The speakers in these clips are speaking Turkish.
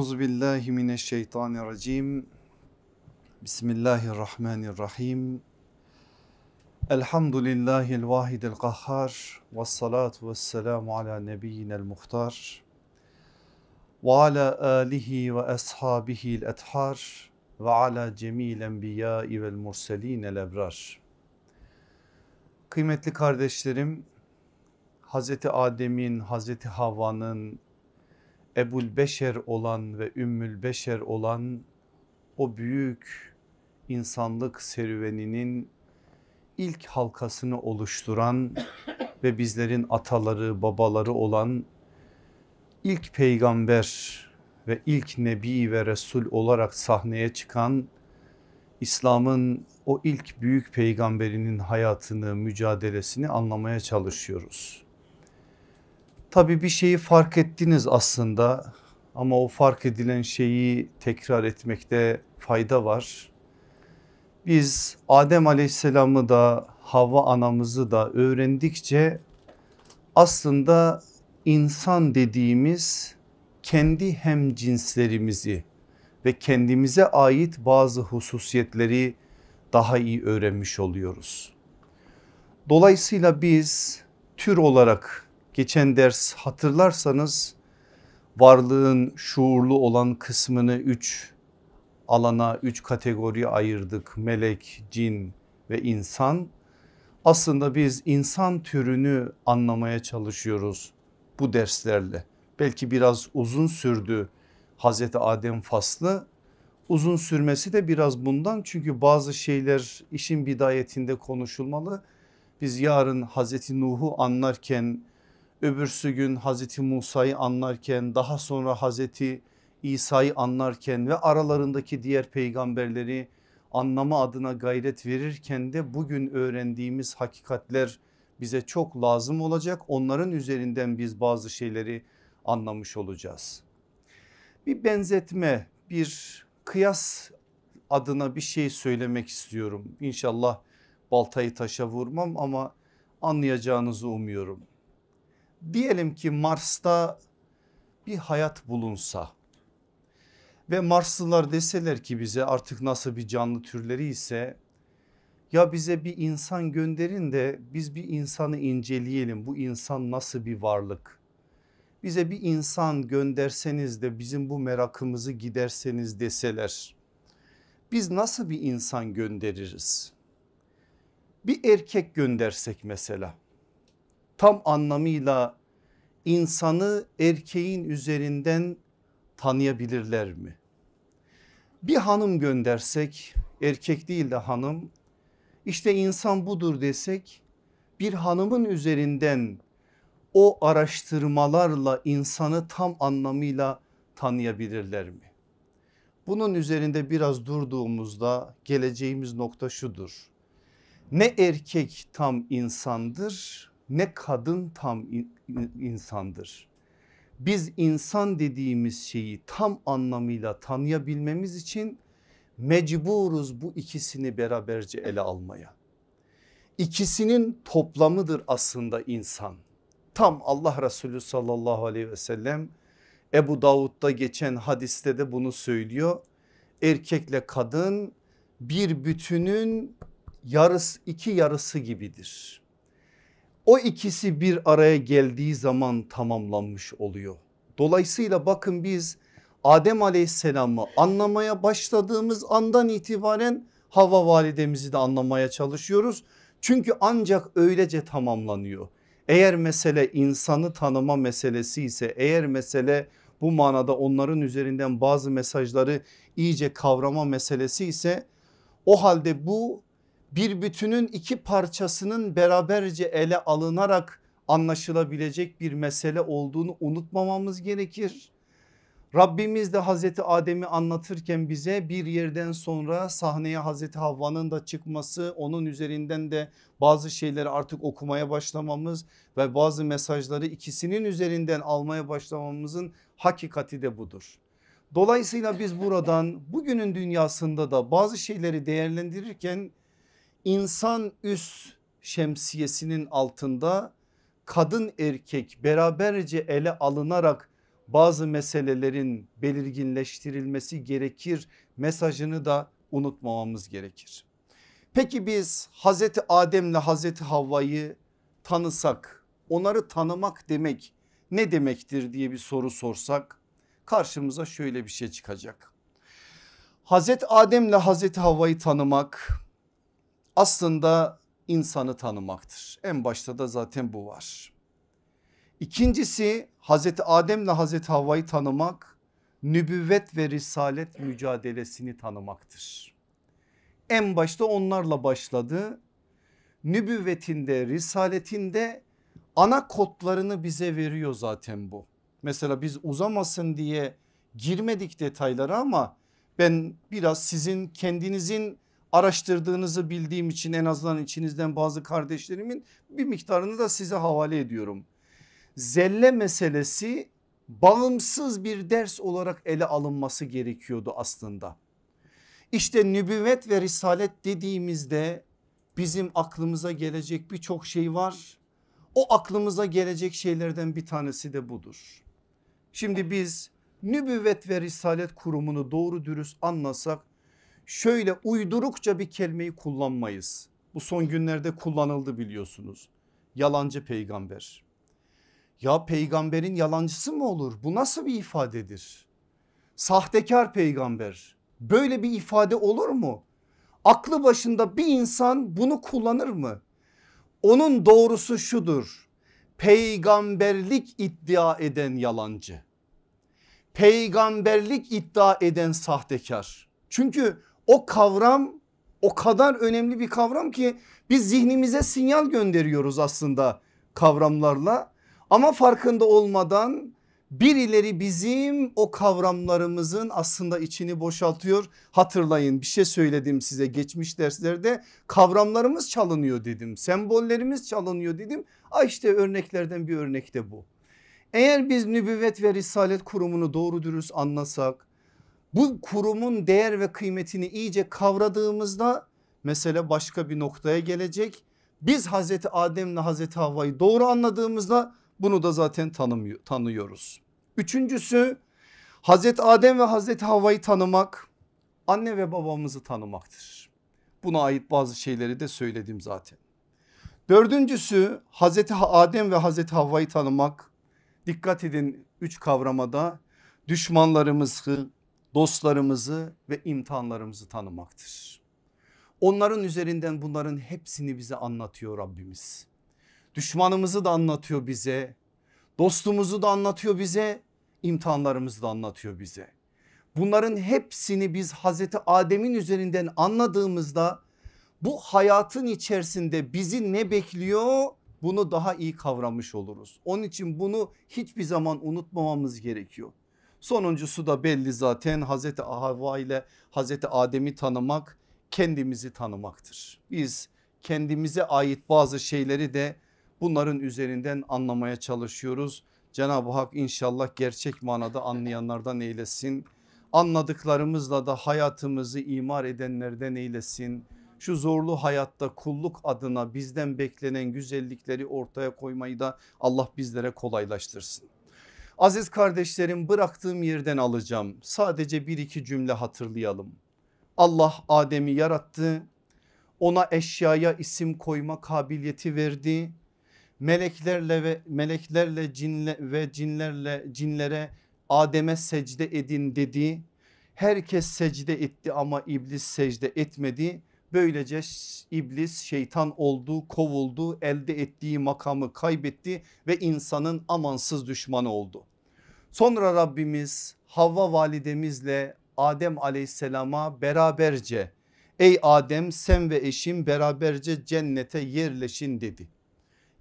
Euzu billahi mineşşeytanirracim. Bismillahirrahmanirrahim. Elhamdülillahil vahidil kahhar ve salatu ve selamu ala nebiyyinel muhtar ve ala alihi ve ashabihil ethar ve ala cemil enbiyai vel murselinel ebrar. Kıymetli kardeşlerim, Hazreti Adem'in, Hazreti Havva'nın Ebul Beşer olan ve Ümmül Beşer olan o büyük insanlık serüveninin ilk halkasını oluşturan ve bizlerin ataları babaları olan ilk peygamber ve ilk nebi ve resul olarak sahneye çıkan İslam'ın o ilk büyük peygamberinin hayatını mücadelesini anlamaya çalışıyoruz. Tabii bir şeyi fark ettiniz aslında ama o fark edilen şeyi tekrar etmekte fayda var. Biz Adem aleyhisselamı da Havva anamızı da öğrendikçe aslında insan dediğimiz kendi hem cinslerimizi ve kendimize ait bazı hususiyetleri daha iyi öğrenmiş oluyoruz. Dolayısıyla biz tür olarak Geçen ders hatırlarsanız varlığın şuurlu olan kısmını üç alana üç kategoriye ayırdık. Melek, cin ve insan. Aslında biz insan türünü anlamaya çalışıyoruz bu derslerle. Belki biraz uzun sürdü Hazreti Adem faslı. Uzun sürmesi de biraz bundan çünkü bazı şeyler işin bidayetinde konuşulmalı. Biz yarın Hazreti Nuh'u anlarken öbürsü gün Hazreti Musa'yı anlarken daha sonra Hazreti İsa'yı anlarken ve aralarındaki diğer peygamberleri anlama adına gayret verirken de bugün öğrendiğimiz hakikatler bize çok lazım olacak. Onların üzerinden biz bazı şeyleri anlamış olacağız. Bir benzetme, bir kıyas adına bir şey söylemek istiyorum. İnşallah baltayı taşa vurmam ama anlayacağınızı umuyorum diyelim ki Mars'ta bir hayat bulunsa ve Marslılar deseler ki bize artık nasıl bir canlı türleri ise ya bize bir insan gönderin de biz bir insanı inceleyelim bu insan nasıl bir varlık bize bir insan gönderseniz de bizim bu merakımızı giderseniz deseler biz nasıl bir insan göndeririz bir erkek göndersek mesela tam anlamıyla insanı erkeğin üzerinden tanıyabilirler mi? Bir hanım göndersek erkek değil de hanım işte insan budur desek bir hanımın üzerinden o araştırmalarla insanı tam anlamıyla tanıyabilirler mi? Bunun üzerinde biraz durduğumuzda geleceğimiz nokta şudur. Ne erkek tam insandır ne kadın tam insandır. Biz insan dediğimiz şeyi tam anlamıyla tanıyabilmemiz için mecburuz bu ikisini beraberce ele almaya. İkisinin toplamıdır aslında insan. Tam Allah Resulü sallallahu aleyhi ve sellem Ebu Davud'da geçen hadiste de bunu söylüyor. Erkekle kadın bir bütünün yarısı iki yarısı gibidir. O ikisi bir araya geldiği zaman tamamlanmış oluyor. Dolayısıyla bakın biz Adem aleyhisselamı anlamaya başladığımız andan itibaren Hava validemizi de anlamaya çalışıyoruz. Çünkü ancak öylece tamamlanıyor. Eğer mesele insanı tanıma meselesi ise eğer mesele bu manada onların üzerinden bazı mesajları iyice kavrama meselesi ise o halde bu bir bütünün iki parçasının beraberce ele alınarak anlaşılabilecek bir mesele olduğunu unutmamamız gerekir. Rabbimiz de Hazreti Adem'i anlatırken bize bir yerden sonra sahneye Hazreti Havva'nın da çıkması onun üzerinden de bazı şeyleri artık okumaya başlamamız ve bazı mesajları ikisinin üzerinden almaya başlamamızın hakikati de budur. Dolayısıyla biz buradan bugünün dünyasında da bazı şeyleri değerlendirirken insan üst şemsiyesinin altında kadın erkek beraberce ele alınarak bazı meselelerin belirginleştirilmesi gerekir mesajını da unutmamamız gerekir. Peki biz Hazreti Adem'le Hazreti Havva'yı tanısak onları tanımak demek ne demektir diye bir soru sorsak karşımıza şöyle bir şey çıkacak. Hazreti Adem'le Hazreti Havva'yı tanımak aslında insanı tanımaktır. En başta da zaten bu var. İkincisi Hazreti Adem ile Hazreti Havva'yı tanımak nübüvvet ve risalet mücadelesini tanımaktır. En başta onlarla başladı. Nübüvvetinde risaletinde ana kodlarını bize veriyor zaten bu. Mesela biz uzamasın diye girmedik detaylara ama ben biraz sizin kendinizin araştırdığınızı bildiğim için en azından içinizden bazı kardeşlerimin bir miktarını da size havale ediyorum. Zelle meselesi bağımsız bir ders olarak ele alınması gerekiyordu aslında. İşte nübüvvet ve risalet dediğimizde bizim aklımıza gelecek birçok şey var. O aklımıza gelecek şeylerden bir tanesi de budur. Şimdi biz nübüvvet ve risalet kurumunu doğru dürüst anlasak şöyle uydurukça bir kelimeyi kullanmayız. Bu son günlerde kullanıldı biliyorsunuz. Yalancı peygamber. Ya peygamberin yalancısı mı olur? Bu nasıl bir ifadedir? Sahtekar peygamber. Böyle bir ifade olur mu? Aklı başında bir insan bunu kullanır mı? Onun doğrusu şudur. Peygamberlik iddia eden yalancı. Peygamberlik iddia eden sahtekar. Çünkü o kavram o kadar önemli bir kavram ki biz zihnimize sinyal gönderiyoruz aslında kavramlarla ama farkında olmadan birileri bizim o kavramlarımızın aslında içini boşaltıyor. Hatırlayın bir şey söyledim size geçmiş derslerde kavramlarımız çalınıyor dedim. Sembollerimiz çalınıyor dedim. Ay işte örneklerden bir örnek de bu. Eğer biz nübüvvet ve risalet kurumunu doğru dürüst anlasak bu kurumun değer ve kıymetini iyice kavradığımızda mesele başka bir noktaya gelecek. Biz Hazreti Adem ile Hazreti Havva'yı doğru anladığımızda bunu da zaten tanımıyor, tanıyoruz. Üçüncüsü Hazreti Adem ve Hazreti Havva'yı tanımak anne ve babamızı tanımaktır. Buna ait bazı şeyleri de söyledim zaten. Dördüncüsü Hazreti Adem ve Hazreti Havva'yı tanımak. Dikkat edin üç kavramada düşmanlarımızı, dostlarımızı ve imtihanlarımızı tanımaktır. Onların üzerinden bunların hepsini bize anlatıyor Rabbimiz. Düşmanımızı da anlatıyor bize. Dostumuzu da anlatıyor bize. imtihanlarımızı da anlatıyor bize. Bunların hepsini biz Hazreti Adem'in üzerinden anladığımızda bu hayatın içerisinde bizi ne bekliyor bunu daha iyi kavramış oluruz. Onun için bunu hiçbir zaman unutmamamız gerekiyor. Sonuncusu da belli zaten Hazreti Havva ile Hazreti Adem'i tanımak kendimizi tanımaktır. Biz kendimize ait bazı şeyleri de bunların üzerinden anlamaya çalışıyoruz. Cenab-ı Hak inşallah gerçek manada anlayanlardan eylesin. Anladıklarımızla da hayatımızı imar edenlerden eylesin. Şu zorlu hayatta kulluk adına bizden beklenen güzellikleri ortaya koymayı da Allah bizlere kolaylaştırsın. Aziz kardeşlerim bıraktığım yerden alacağım. Sadece bir iki cümle hatırlayalım. Allah Adem'i yarattı. Ona eşyaya isim koyma kabiliyeti verdi. Meleklerle ve meleklerle cinle ve cinlerle cinlere Adem'e secde edin dedi. Herkes secde etti ama iblis secde etmedi. Böylece iblis şeytan oldu, kovuldu, elde ettiği makamı kaybetti ve insanın amansız düşmanı oldu. Sonra Rabbimiz Havva validemizle Adem aleyhisselama beraberce ey Adem sen ve eşin beraberce cennete yerleşin dedi.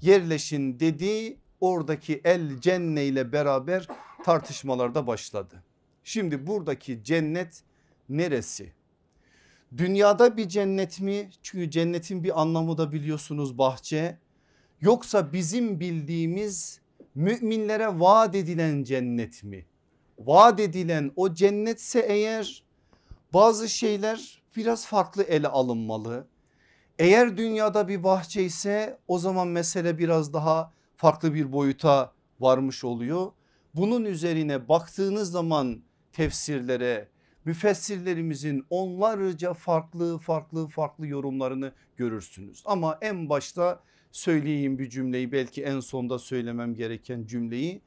Yerleşin dedi oradaki el cenne ile beraber tartışmalarda başladı. Şimdi buradaki cennet neresi? Dünyada bir cennet mi? Çünkü cennetin bir anlamı da biliyorsunuz bahçe. Yoksa bizim bildiğimiz müminlere vaat edilen cennet mi? Vaat edilen o cennetse eğer bazı şeyler biraz farklı ele alınmalı. Eğer dünyada bir bahçe ise o zaman mesele biraz daha farklı bir boyuta varmış oluyor. Bunun üzerine baktığınız zaman tefsirlere müfessirlerimizin onlarca farklı farklı farklı yorumlarını görürsünüz. Ama en başta söyleyeyim bir cümleyi belki en sonda söylemem gereken cümleyi.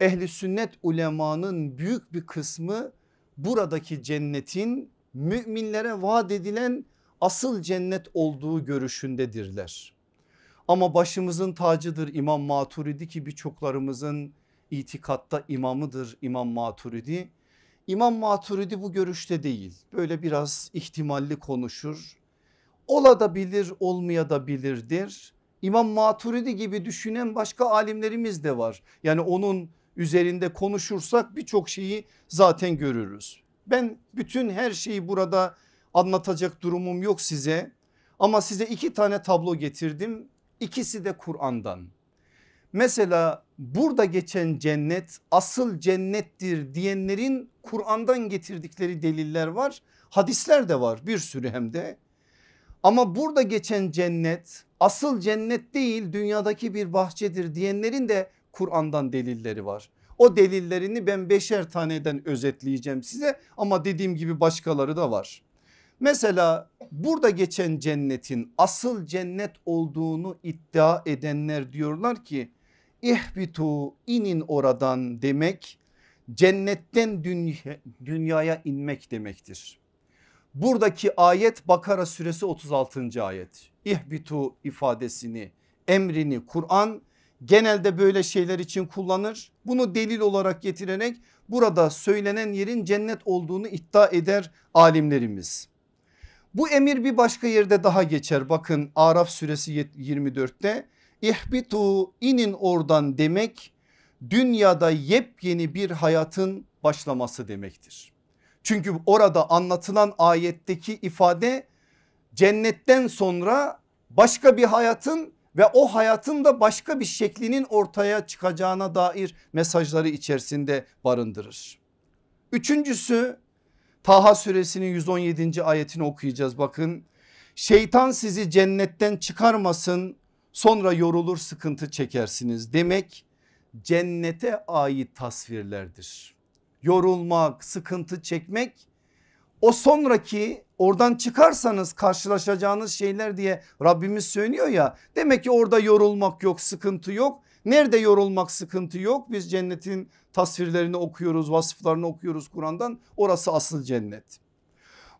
Ehli sünnet ulemanın büyük bir kısmı buradaki cennetin müminlere vaat edilen asıl cennet olduğu görüşündedirler. Ama başımızın tacıdır İmam Maturidi ki birçoklarımızın itikatta imamıdır İmam Maturidi. İmam Maturidi bu görüşte değil böyle biraz ihtimalli konuşur. Ola da bilir olmaya da bilirdir İmam Maturidi gibi düşünen başka alimlerimiz de var. Yani onun üzerinde konuşursak birçok şeyi zaten görürüz. Ben bütün her şeyi burada anlatacak durumum yok size ama size iki tane tablo getirdim. İkisi de Kur'an'dan. Mesela burada geçen cennet asıl cennettir diyenlerin Kur'an'dan getirdikleri deliller var. Hadisler de var bir sürü hem de. Ama burada geçen cennet asıl cennet değil dünyadaki bir bahçedir diyenlerin de Kur'an'dan delilleri var. O delillerini ben beşer taneden özetleyeceğim size ama dediğim gibi başkaları da var. Mesela burada geçen cennetin asıl cennet olduğunu iddia edenler diyorlar ki ihbitu inin oradan demek cennetten dünyaya inmek demektir buradaki ayet Bakara suresi 36. ayet. İhbitu ifadesini emrini Kur'an genelde böyle şeyler için kullanır. Bunu delil olarak getirerek burada söylenen yerin cennet olduğunu iddia eder alimlerimiz. Bu emir bir başka yerde daha geçer. Bakın Araf suresi 24'te ihbitu inin oradan demek dünyada yepyeni bir hayatın başlaması demektir. Çünkü orada anlatılan ayetteki ifade cennetten sonra başka bir hayatın ve o hayatın da başka bir şeklinin ortaya çıkacağına dair mesajları içerisinde barındırır. Üçüncüsü Taha suresinin 117. ayetini okuyacağız bakın. Şeytan sizi cennetten çıkarmasın sonra yorulur sıkıntı çekersiniz demek cennete ait tasvirlerdir yorulmak, sıkıntı çekmek o sonraki oradan çıkarsanız karşılaşacağınız şeyler diye Rabbimiz söylüyor ya. Demek ki orada yorulmak yok, sıkıntı yok. Nerede yorulmak sıkıntı yok? Biz cennetin tasvirlerini okuyoruz, vasıflarını okuyoruz Kur'an'dan. Orası asıl cennet.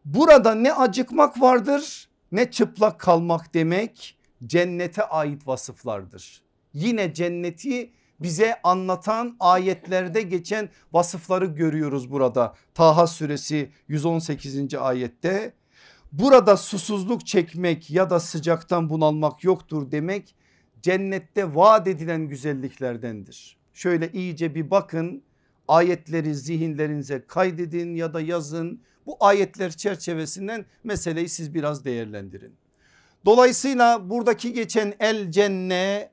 Burada ne acıkmak vardır ne çıplak kalmak demek cennete ait vasıflardır. Yine cenneti bize anlatan ayetlerde geçen vasıfları görüyoruz burada. Taha suresi 118. ayette burada susuzluk çekmek ya da sıcaktan bunalmak yoktur demek cennette vaat edilen güzelliklerdendir. Şöyle iyice bir bakın ayetleri zihinlerinize kaydedin ya da yazın. Bu ayetler çerçevesinden meseleyi siz biraz değerlendirin. Dolayısıyla buradaki geçen el cenne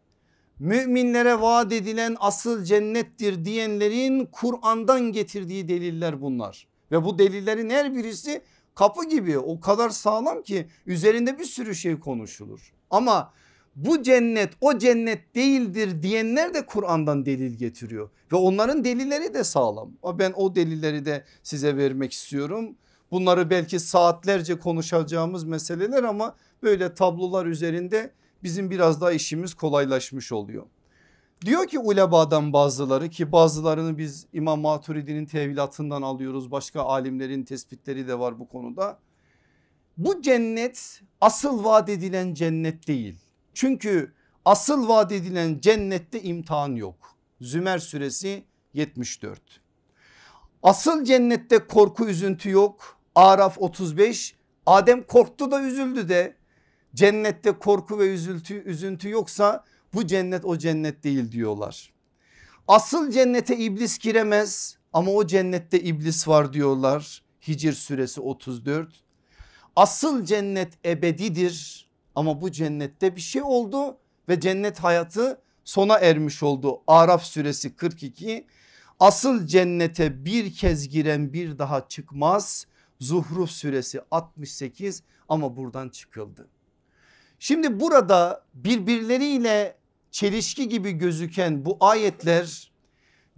müminlere vaat edilen asıl cennettir diyenlerin Kur'an'dan getirdiği deliller bunlar. Ve bu delillerin her birisi kapı gibi o kadar sağlam ki üzerinde bir sürü şey konuşulur. Ama bu cennet o cennet değildir diyenler de Kur'an'dan delil getiriyor. Ve onların delilleri de sağlam. Ben o delilleri de size vermek istiyorum. Bunları belki saatlerce konuşacağımız meseleler ama böyle tablolar üzerinde bizim biraz daha işimiz kolaylaşmış oluyor. Diyor ki ulebadan bazıları ki bazılarını biz İmam Maturidi'nin tevilatından alıyoruz. Başka alimlerin tespitleri de var bu konuda. Bu cennet asıl vaat edilen cennet değil. Çünkü asıl vaat edilen cennette imtihan yok. Zümer suresi 74. Asıl cennette korku üzüntü yok. Araf 35. Adem korktu da üzüldü de Cennette korku ve üzüntü, üzüntü yoksa bu cennet o cennet değil diyorlar. Asıl cennete iblis giremez ama o cennette iblis var diyorlar. Hicr suresi 34. Asıl cennet ebedidir ama bu cennette bir şey oldu ve cennet hayatı sona ermiş oldu. Araf suresi 42. Asıl cennete bir kez giren bir daha çıkmaz. Zuhruf suresi 68 ama buradan çıkıldı. Şimdi burada birbirleriyle çelişki gibi gözüken bu ayetler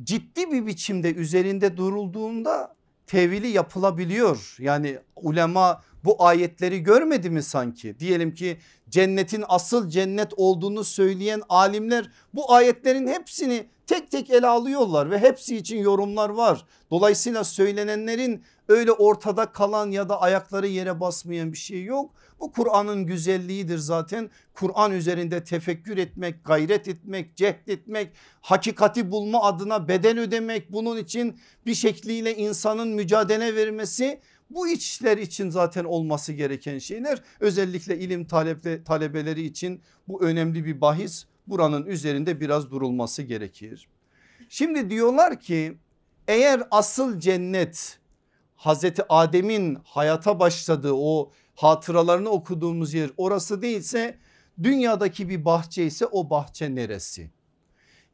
ciddi bir biçimde üzerinde durulduğunda tevili yapılabiliyor. Yani ulema bu ayetleri görmedi mi sanki? Diyelim ki cennetin asıl cennet olduğunu söyleyen alimler bu ayetlerin hepsini tek tek ele alıyorlar ve hepsi için yorumlar var. Dolayısıyla söylenenlerin öyle ortada kalan ya da ayakları yere basmayan bir şey yok. Bu Kur'an'ın güzelliğidir zaten. Kur'an üzerinde tefekkür etmek, gayret etmek, cehd etmek, hakikati bulma adına beden ödemek, bunun için bir şekliyle insanın mücadele vermesi bu işler için zaten olması gereken şeyler. Özellikle ilim taleple, talebeleri için bu önemli bir bahis. Buranın üzerinde biraz durulması gerekir. Şimdi diyorlar ki eğer asıl cennet Hazreti Adem'in hayata başladığı o hatıralarını okuduğumuz yer orası değilse dünyadaki bir bahçe ise o bahçe neresi?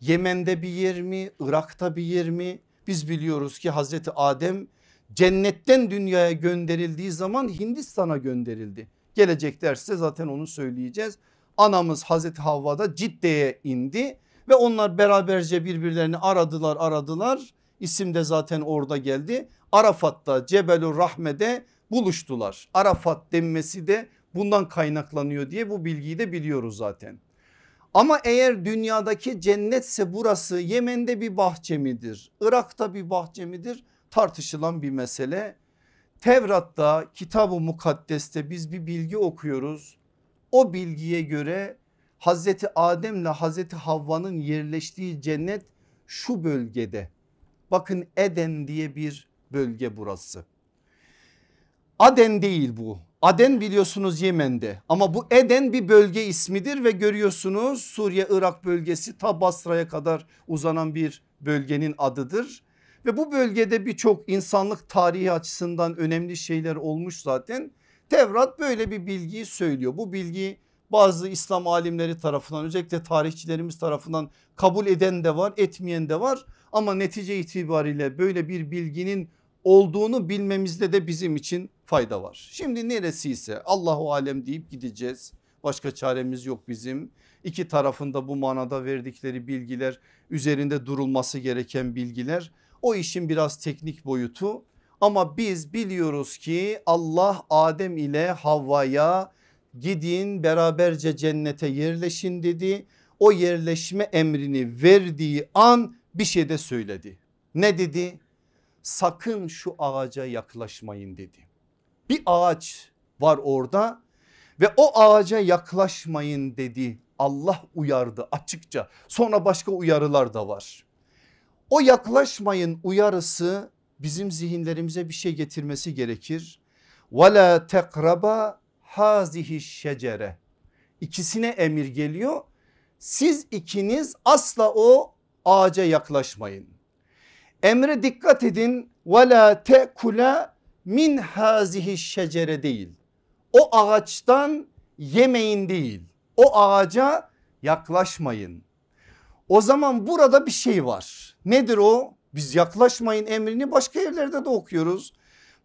Yemen'de bir yer mi? Irak'ta bir yer mi? Biz biliyoruz ki Hazreti Adem cennetten dünyaya gönderildiği zaman Hindistan'a gönderildi. Gelecek derste zaten onu söyleyeceğiz. Anamız Hazreti Havva'da Cidde'ye indi ve onlar beraberce birbirlerini aradılar aradılar. İsim de zaten orada geldi. Arafat'ta Cebelur Rahme'de buluştular. Arafat denmesi de bundan kaynaklanıyor diye bu bilgiyi de biliyoruz zaten. Ama eğer dünyadaki cennetse burası Yemen'de bir bahçe midir? Irak'ta bir bahçe midir? Tartışılan bir mesele. Tevrat'ta kitab-ı mukaddeste biz bir bilgi okuyoruz. O bilgiye göre Hazreti Adem ile Hazreti Havva'nın yerleştiği cennet şu bölgede. Bakın Eden diye bir bölge burası. Aden değil bu. Aden biliyorsunuz Yemen'de ama bu Eden bir bölge ismidir ve görüyorsunuz Suriye Irak bölgesi ta Basra'ya kadar uzanan bir bölgenin adıdır. Ve bu bölgede birçok insanlık tarihi açısından önemli şeyler olmuş zaten. Tevrat böyle bir bilgiyi söylüyor. Bu bilgi bazı İslam alimleri tarafından özellikle tarihçilerimiz tarafından kabul eden de var etmeyen de var. Ama netice itibariyle böyle bir bilginin olduğunu bilmemizde de bizim için fayda var. Şimdi neresi ise Allahu alem deyip gideceğiz. Başka çaremiz yok bizim. İki tarafında bu manada verdikleri bilgiler üzerinde durulması gereken bilgiler. O işin biraz teknik boyutu ama biz biliyoruz ki Allah Adem ile Havva'ya gidin beraberce cennete yerleşin dedi. O yerleşme emrini verdiği an bir şey de söyledi. Ne dedi? Sakın şu ağaca yaklaşmayın dedi bir ağaç var orada ve o ağaca yaklaşmayın dedi. Allah uyardı açıkça. Sonra başka uyarılar da var. O yaklaşmayın uyarısı bizim zihinlerimize bir şey getirmesi gerekir. Ve la tekraba hazihi şecere. İkisine emir geliyor. Siz ikiniz asla o ağaca yaklaşmayın. Emre dikkat edin. Ve la tekula min hazihi şecere değil. O ağaçtan yemeyin değil. O ağaca yaklaşmayın. O zaman burada bir şey var. Nedir o? Biz yaklaşmayın emrini başka yerlerde de okuyoruz.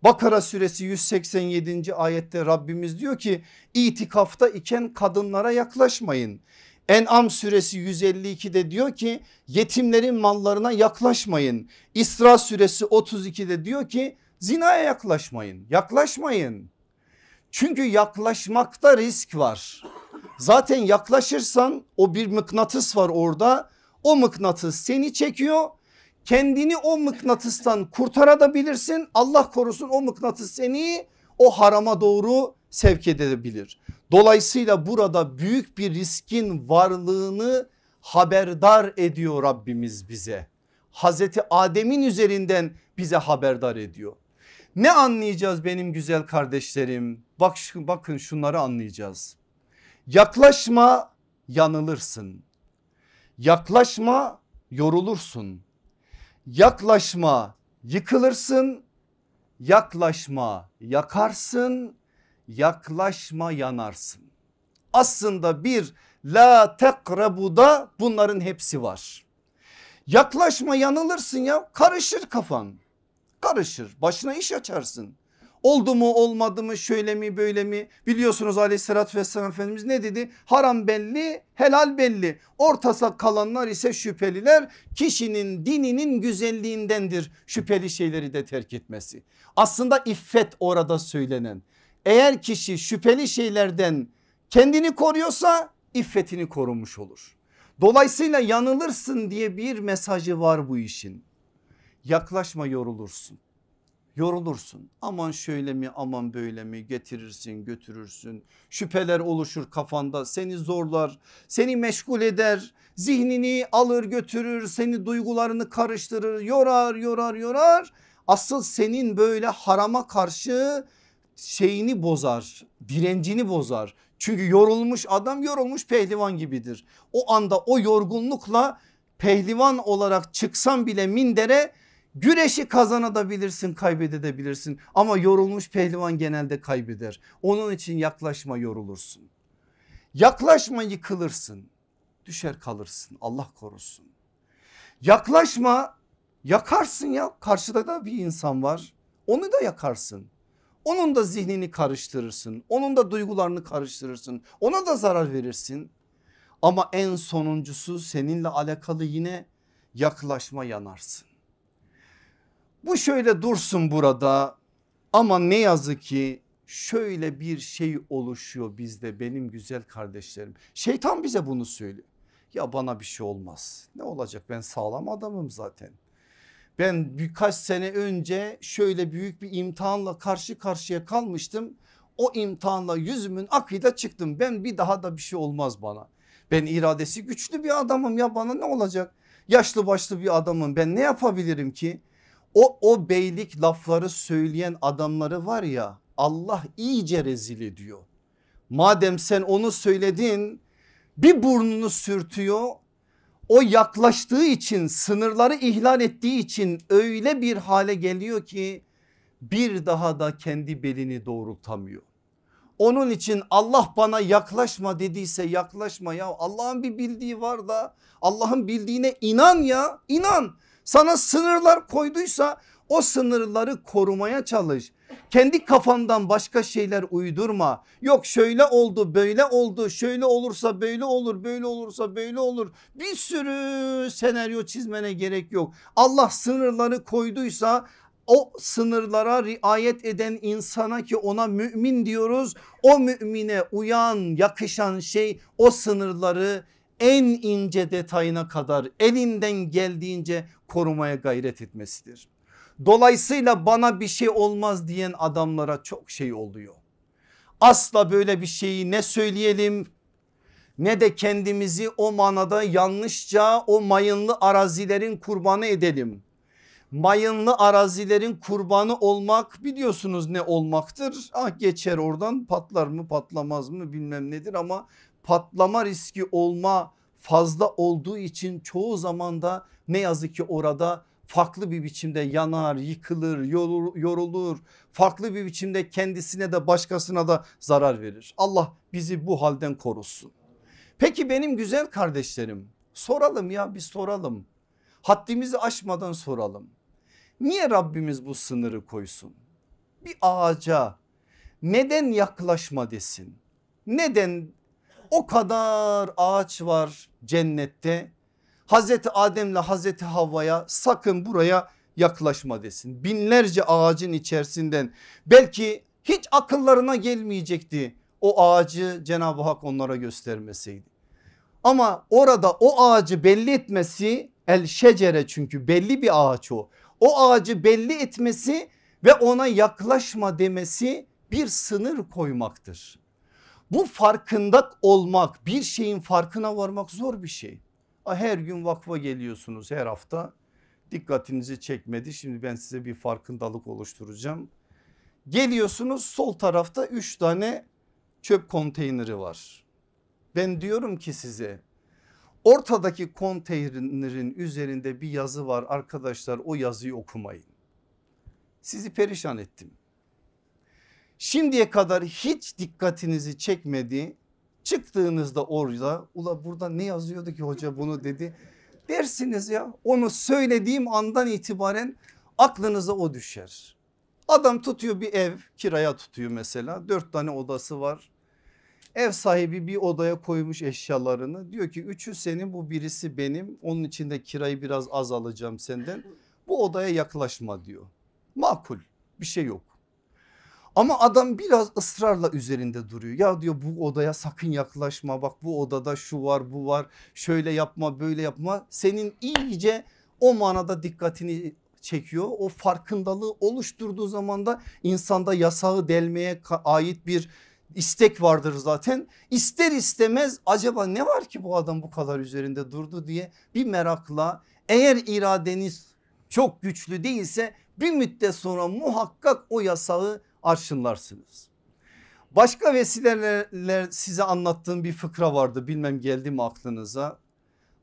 Bakara suresi 187. ayette Rabbimiz diyor ki itikafta iken kadınlara yaklaşmayın. En'am suresi 152'de diyor ki yetimlerin mallarına yaklaşmayın. İsra suresi 32'de diyor ki Zinaya yaklaşmayın yaklaşmayın. Çünkü yaklaşmakta risk var. Zaten yaklaşırsan o bir mıknatıs var orada. O mıknatıs seni çekiyor. Kendini o mıknatıstan kurtarabilirsin. Allah korusun o mıknatıs seni o harama doğru sevk edebilir. Dolayısıyla burada büyük bir riskin varlığını haberdar ediyor Rabbimiz bize. Hazreti Adem'in üzerinden bize haberdar ediyor. Ne anlayacağız benim güzel kardeşlerim? Bak, bakın şunları anlayacağız. Yaklaşma yanılırsın. Yaklaşma yorulursun. Yaklaşma yıkılırsın. Yaklaşma yakarsın. Yaklaşma yanarsın. Aslında bir la tekrabuda bunların hepsi var. Yaklaşma yanılırsın ya karışır kafan karışır başına iş açarsın. Oldu mu olmadı mı şöyle mi böyle mi biliyorsunuz aleyhissalatü vesselam Efendimiz ne dedi? Haram belli helal belli ortasa kalanlar ise şüpheliler kişinin dininin güzelliğindendir şüpheli şeyleri de terk etmesi. Aslında iffet orada söylenen eğer kişi şüpheli şeylerden kendini koruyorsa iffetini korumuş olur. Dolayısıyla yanılırsın diye bir mesajı var bu işin yaklaşma yorulursun. Yorulursun aman şöyle mi aman böyle mi getirirsin götürürsün şüpheler oluşur kafanda seni zorlar seni meşgul eder zihnini alır götürür seni duygularını karıştırır yorar yorar yorar asıl senin böyle harama karşı şeyini bozar direncini bozar çünkü yorulmuş adam yorulmuş pehlivan gibidir o anda o yorgunlukla pehlivan olarak çıksan bile mindere Güreşi kazanabilirsin kaybedebilirsin ama yorulmuş pehlivan genelde kaybeder. Onun için yaklaşma yorulursun. Yaklaşma yıkılırsın düşer kalırsın Allah korusun. Yaklaşma yakarsın ya karşıda da bir insan var onu da yakarsın. Onun da zihnini karıştırırsın onun da duygularını karıştırırsın ona da zarar verirsin. Ama en sonuncusu seninle alakalı yine yaklaşma yanarsın. Bu şöyle dursun burada ama ne yazık ki şöyle bir şey oluşuyor bizde benim güzel kardeşlerim. Şeytan bize bunu söylüyor. Ya bana bir şey olmaz. Ne olacak ben sağlam adamım zaten. Ben birkaç sene önce şöyle büyük bir imtihanla karşı karşıya kalmıştım. O imtihanla yüzümün akıyla çıktım. Ben bir daha da bir şey olmaz bana. Ben iradesi güçlü bir adamım ya bana ne olacak? Yaşlı başlı bir adamım ben ne yapabilirim ki? o, o beylik lafları söyleyen adamları var ya Allah iyice rezil ediyor. Madem sen onu söyledin bir burnunu sürtüyor o yaklaştığı için sınırları ihlal ettiği için öyle bir hale geliyor ki bir daha da kendi belini doğrultamıyor. Onun için Allah bana yaklaşma dediyse yaklaşma ya Allah'ın bir bildiği var da Allah'ın bildiğine inan ya inan. Sana sınırlar koyduysa o sınırları korumaya çalış. Kendi kafandan başka şeyler uydurma. Yok şöyle oldu böyle oldu şöyle olursa böyle olur böyle olursa böyle olur. Bir sürü senaryo çizmene gerek yok. Allah sınırları koyduysa o sınırlara riayet eden insana ki ona mümin diyoruz. O mümine uyan yakışan şey o sınırları en ince detayına kadar elinden geldiğince korumaya gayret etmesidir. Dolayısıyla bana bir şey olmaz diyen adamlara çok şey oluyor. Asla böyle bir şeyi ne söyleyelim ne de kendimizi o manada yanlışça o mayınlı arazilerin kurbanı edelim. Mayınlı arazilerin kurbanı olmak biliyorsunuz ne olmaktır. Ah geçer oradan patlar mı patlamaz mı bilmem nedir ama patlama riski olma fazla olduğu için çoğu zamanda ne yazık ki orada farklı bir biçimde yanar, yıkılır, yorulur. Farklı bir biçimde kendisine de başkasına da zarar verir. Allah bizi bu halden korusun. Peki benim güzel kardeşlerim soralım ya bir soralım. Haddimizi aşmadan soralım. Niye Rabbimiz bu sınırı koysun? Bir ağaca neden yaklaşma desin? Neden o kadar ağaç var cennette. Hazreti Adem'le Hazreti Havva'ya sakın buraya yaklaşma desin. Binlerce ağacın içerisinden belki hiç akıllarına gelmeyecekti o ağacı Cenab-ı Hak onlara göstermeseydi. Ama orada o ağacı belli etmesi el şecere çünkü belli bir ağaç o. O ağacı belli etmesi ve ona yaklaşma demesi bir sınır koymaktır. Bu farkında olmak bir şeyin farkına varmak zor bir şey. Her gün vakfa geliyorsunuz her hafta dikkatinizi çekmedi. Şimdi ben size bir farkındalık oluşturacağım. Geliyorsunuz sol tarafta 3 tane çöp konteyneri var. Ben diyorum ki size ortadaki konteynerin üzerinde bir yazı var arkadaşlar o yazıyı okumayın. Sizi perişan ettim şimdiye kadar hiç dikkatinizi çekmedi. Çıktığınızda orada ula burada ne yazıyordu ki hoca bunu dedi. Dersiniz ya onu söylediğim andan itibaren aklınıza o düşer. Adam tutuyor bir ev kiraya tutuyor mesela dört tane odası var. Ev sahibi bir odaya koymuş eşyalarını diyor ki üçü senin bu birisi benim onun için de kirayı biraz az alacağım senden bu odaya yaklaşma diyor. Makul bir şey yok. Ama adam biraz ısrarla üzerinde duruyor. Ya diyor bu odaya sakın yaklaşma bak bu odada şu var bu var şöyle yapma böyle yapma. Senin iyice o manada dikkatini çekiyor. O farkındalığı oluşturduğu zaman da insanda yasağı delmeye ait bir istek vardır zaten. İster istemez acaba ne var ki bu adam bu kadar üzerinde durdu diye bir merakla eğer iradeniz çok güçlü değilse bir müddet sonra muhakkak o yasağı arşınlarsınız. Başka vesilelerle size anlattığım bir fıkra vardı bilmem geldi mi aklınıza.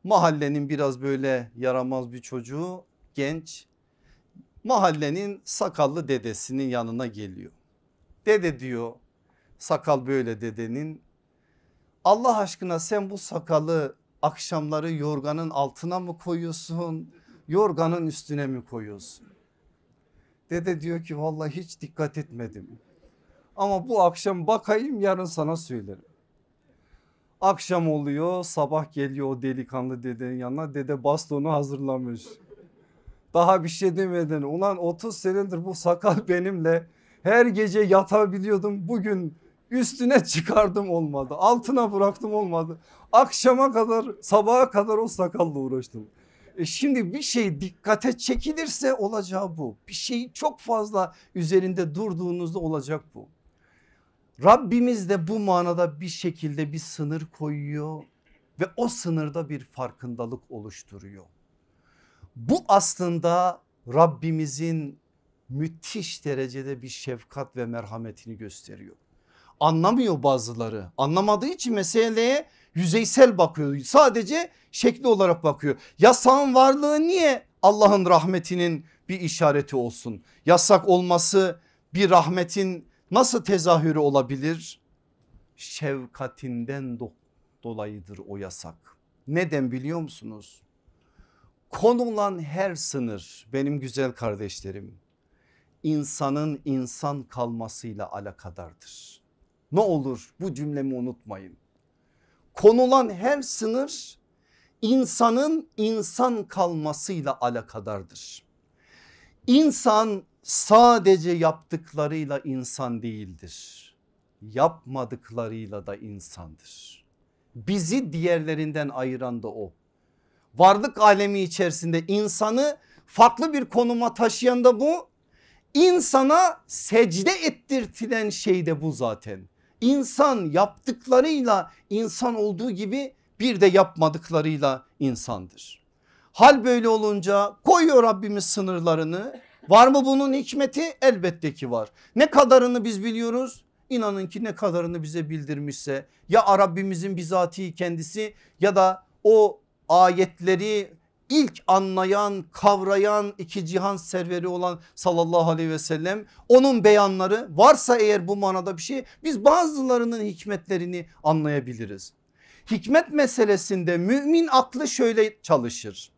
Mahallenin biraz böyle yaramaz bir çocuğu genç mahallenin sakallı dedesinin yanına geliyor. Dede diyor sakal böyle dedenin Allah aşkına sen bu sakalı akşamları yorganın altına mı koyuyorsun yorganın üstüne mi koyuyorsun? Dede diyor ki vallahi hiç dikkat etmedim. Ama bu akşam bakayım yarın sana söylerim. Akşam oluyor sabah geliyor o delikanlı dedenin yanına dede bastonu hazırlamış. Daha bir şey demeden ulan 30 senedir bu sakal benimle her gece yatabiliyordum bugün üstüne çıkardım olmadı altına bıraktım olmadı. Akşama kadar sabaha kadar o sakalla uğraştım. E, şimdi bir şey dikkate çekilirse olacağı bu. Bir şeyi çok fazla üzerinde durduğunuzda olacak bu. Rabbimiz de bu manada bir şekilde bir sınır koyuyor ve o sınırda bir farkındalık oluşturuyor. Bu aslında Rabbimizin müthiş derecede bir şefkat ve merhametini gösteriyor. Anlamıyor bazıları anlamadığı için meseleye yüzeysel bakıyor. Sadece şekli olarak bakıyor. Yasağın varlığı niye Allah'ın rahmetinin bir işareti olsun? Yasak olması bir rahmetin nasıl tezahürü olabilir? Şefkatinden do dolayıdır o yasak. Neden biliyor musunuz? Konulan her sınır benim güzel kardeşlerim insanın insan kalmasıyla alakadardır. Ne olur bu cümlemi unutmayın konulan her sınır insanın insan kalmasıyla alakadardır. İnsan sadece yaptıklarıyla insan değildir. Yapmadıklarıyla da insandır. Bizi diğerlerinden ayıran da o. Varlık alemi içerisinde insanı farklı bir konuma taşıyan da bu. İnsana secde ettirtilen şey de bu zaten. İnsan yaptıklarıyla insan olduğu gibi bir de yapmadıklarıyla insandır. Hal böyle olunca koyuyor Rabbimiz sınırlarını. Var mı bunun hikmeti? Elbette ki var. Ne kadarını biz biliyoruz? İnanın ki ne kadarını bize bildirmişse ya Rabbimizin bizatihi kendisi ya da o ayetleri ilk anlayan kavrayan iki cihan serveri olan sallallahu aleyhi ve sellem onun beyanları varsa eğer bu manada bir şey biz bazılarının hikmetlerini anlayabiliriz. Hikmet meselesinde mümin aklı şöyle çalışır.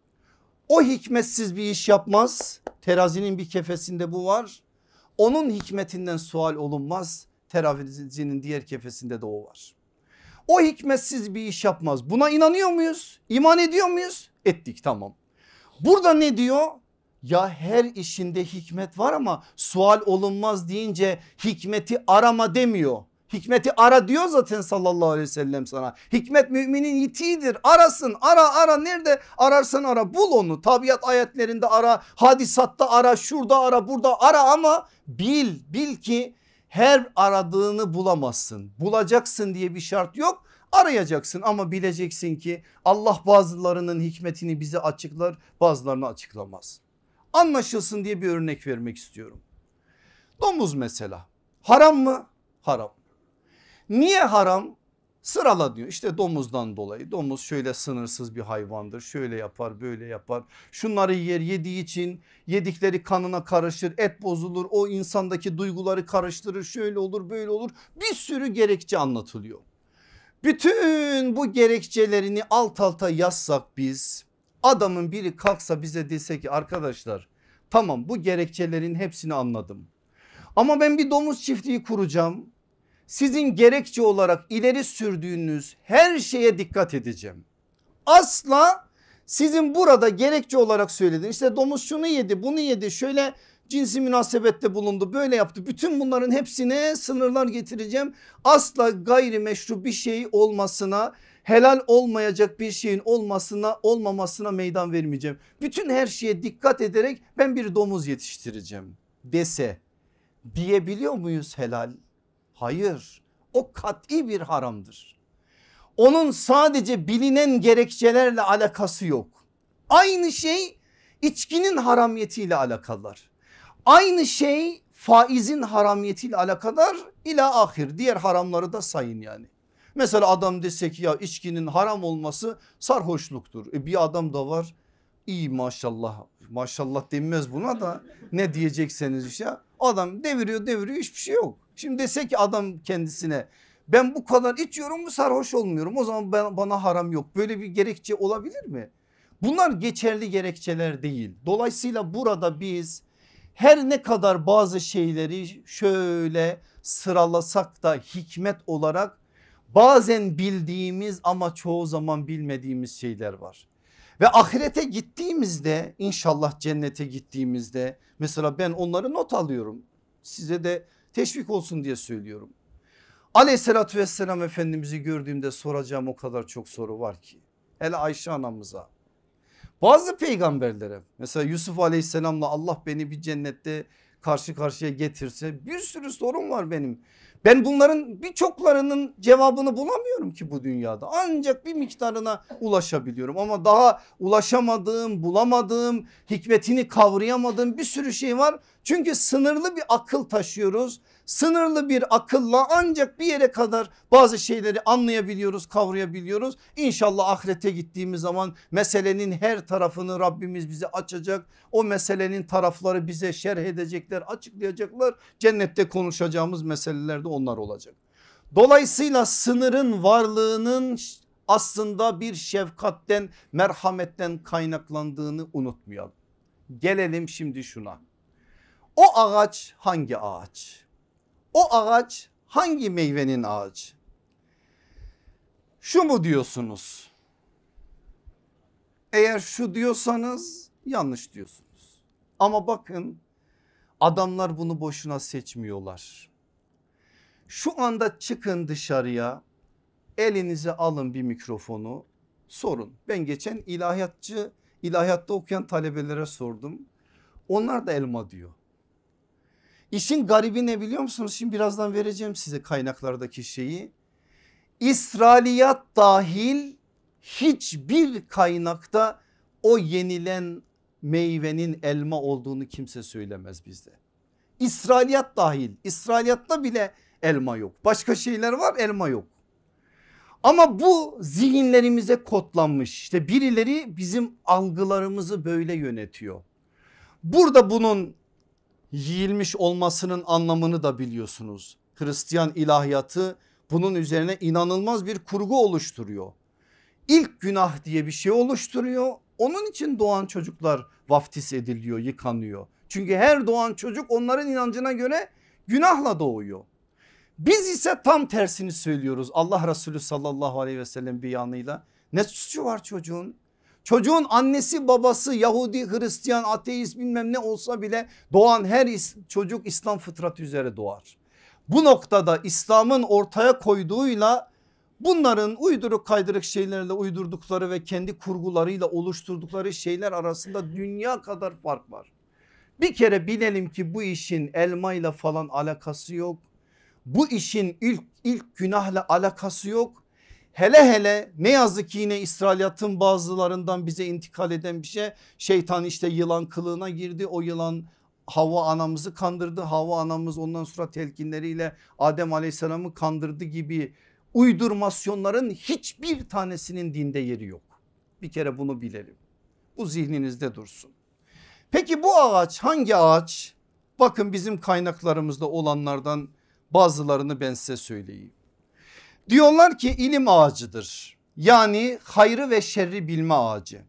O hikmetsiz bir iş yapmaz terazinin bir kefesinde bu var. Onun hikmetinden sual olunmaz terazinin diğer kefesinde de o var. O hikmetsiz bir iş yapmaz. Buna inanıyor muyuz? İman ediyor muyuz? ettik tamam. Burada ne diyor? Ya her işinde hikmet var ama sual olunmaz deyince hikmeti arama demiyor. Hikmeti ara diyor zaten sallallahu aleyhi ve sellem sana. Hikmet müminin yitiğidir arasın ara ara nerede ararsan ara bul onu. Tabiat ayetlerinde ara hadisatta ara şurada ara burada ara ama bil bil ki her aradığını bulamazsın. Bulacaksın diye bir şart yok arayacaksın ama bileceksin ki Allah bazılarının hikmetini bize açıklar bazılarını açıklamaz. Anlaşılsın diye bir örnek vermek istiyorum. Domuz mesela haram mı? Haram. Niye haram? Sırala diyor işte domuzdan dolayı domuz şöyle sınırsız bir hayvandır şöyle yapar böyle yapar şunları yer yediği için yedikleri kanına karışır et bozulur o insandaki duyguları karıştırır şöyle olur böyle olur bir sürü gerekçe anlatılıyor. Bütün bu gerekçelerini alt alta yazsak biz adamın biri kalksa bize dese ki arkadaşlar tamam bu gerekçelerin hepsini anladım. Ama ben bir domuz çiftliği kuracağım. Sizin gerekçe olarak ileri sürdüğünüz her şeye dikkat edeceğim. Asla sizin burada gerekçe olarak söylediğiniz işte domuz şunu yedi bunu yedi şöyle cinsi münasebette bulundu böyle yaptı. Bütün bunların hepsine sınırlar getireceğim. Asla gayrimeşru bir şey olmasına helal olmayacak bir şeyin olmasına olmamasına meydan vermeyeceğim. Bütün her şeye dikkat ederek ben bir domuz yetiştireceğim dese diyebiliyor muyuz helal? Hayır o kat'i bir haramdır. Onun sadece bilinen gerekçelerle alakası yok. Aynı şey içkinin haramiyetiyle alakalılar. Aynı şey faizin haramiyetiyle alakadar ila ahir diğer haramları da sayın yani. Mesela adam dese ki ya içkinin haram olması sarhoşluktur. E bir adam da var iyi maşallah maşallah denmez buna da ne diyecekseniz işte adam deviriyor deviriyor hiçbir şey yok. Şimdi dese ki adam kendisine ben bu kadar içiyorum bu sarhoş olmuyorum o zaman ben, bana haram yok böyle bir gerekçe olabilir mi? Bunlar geçerli gerekçeler değil. Dolayısıyla burada biz her ne kadar bazı şeyleri şöyle sıralasak da hikmet olarak bazen bildiğimiz ama çoğu zaman bilmediğimiz şeyler var. Ve ahirete gittiğimizde inşallah cennete gittiğimizde mesela ben onları not alıyorum. Size de teşvik olsun diye söylüyorum. Aleyhissalatü vesselam Efendimiz'i gördüğümde soracağım o kadar çok soru var ki. Hele Ayşe anamıza. Bazı peygamberlere mesela Yusuf aleyhisselamla Allah beni bir cennette karşı karşıya getirse bir sürü sorun var benim. Ben bunların birçoklarının cevabını bulamıyorum ki bu dünyada. Ancak bir miktarına ulaşabiliyorum ama daha ulaşamadığım, bulamadığım, hikmetini kavrayamadığım bir sürü şey var. Çünkü sınırlı bir akıl taşıyoruz. Sınırlı bir akılla ancak bir yere kadar bazı şeyleri anlayabiliyoruz, kavrayabiliyoruz. İnşallah ahirete gittiğimiz zaman meselenin her tarafını Rabbimiz bize açacak. O meselenin tarafları bize şerh edecekler, açıklayacaklar. Cennette konuşacağımız meseleler de onlar olacak. Dolayısıyla sınırın varlığının aslında bir şefkatten merhametten kaynaklandığını unutmayalım. Gelelim şimdi şuna o ağaç hangi ağaç? O ağaç hangi meyvenin ağacı? Şu mu diyorsunuz? Eğer şu diyorsanız yanlış diyorsunuz. Ama bakın adamlar bunu boşuna seçmiyorlar. Şu anda çıkın dışarıya elinize alın bir mikrofonu sorun. Ben geçen ilahiyatçı ilahiyatta okuyan talebelere sordum. Onlar da elma diyor. İşin garibi ne biliyor musunuz? Şimdi birazdan vereceğim size kaynaklardaki şeyi. İsrailiyat dahil hiçbir kaynakta o yenilen meyvenin elma olduğunu kimse söylemez bizde. İsrailiyat dahil İsrailiyatta bile elma yok. Başka şeyler var elma yok. Ama bu zihinlerimize kodlanmış işte birileri bizim algılarımızı böyle yönetiyor. Burada bunun yiyilmiş olmasının anlamını da biliyorsunuz. Hristiyan ilahiyatı bunun üzerine inanılmaz bir kurgu oluşturuyor. İlk günah diye bir şey oluşturuyor. Onun için doğan çocuklar vaftiz ediliyor, yıkanıyor. Çünkü her doğan çocuk onların inancına göre günahla doğuyor. Biz ise tam tersini söylüyoruz. Allah Resulü sallallahu aleyhi ve sellem bir yanıyla ne suçu var çocuğun? Çocuğun annesi babası Yahudi, Hristiyan, ateist bilmem ne olsa bile doğan her is çocuk İslam fıtratı üzere doğar. Bu noktada İslam'ın ortaya koyduğuyla bunların uyduruk kaydırık şeylerle uydurdukları ve kendi kurgularıyla oluşturdukları şeyler arasında dünya kadar fark var. Bir kere bilelim ki bu işin elmayla falan alakası yok. Bu işin ilk ilk günahla alakası yok Hele hele ne yazık ki yine İsrailiyatın bazılarından bize intikal eden bir şey şeytan işte yılan kılığına girdi o yılan Havva anamızı kandırdı Havva anamız ondan sonra telkinleriyle Adem aleyhisselamı kandırdı gibi uydurmasyonların hiçbir tanesinin dinde yeri yok. Bir kere bunu bilelim bu zihninizde dursun. Peki bu ağaç hangi ağaç? Bakın bizim kaynaklarımızda olanlardan bazılarını ben size söyleyeyim. Diyorlar ki ilim ağacıdır. Yani hayrı ve şerri bilme ağacı.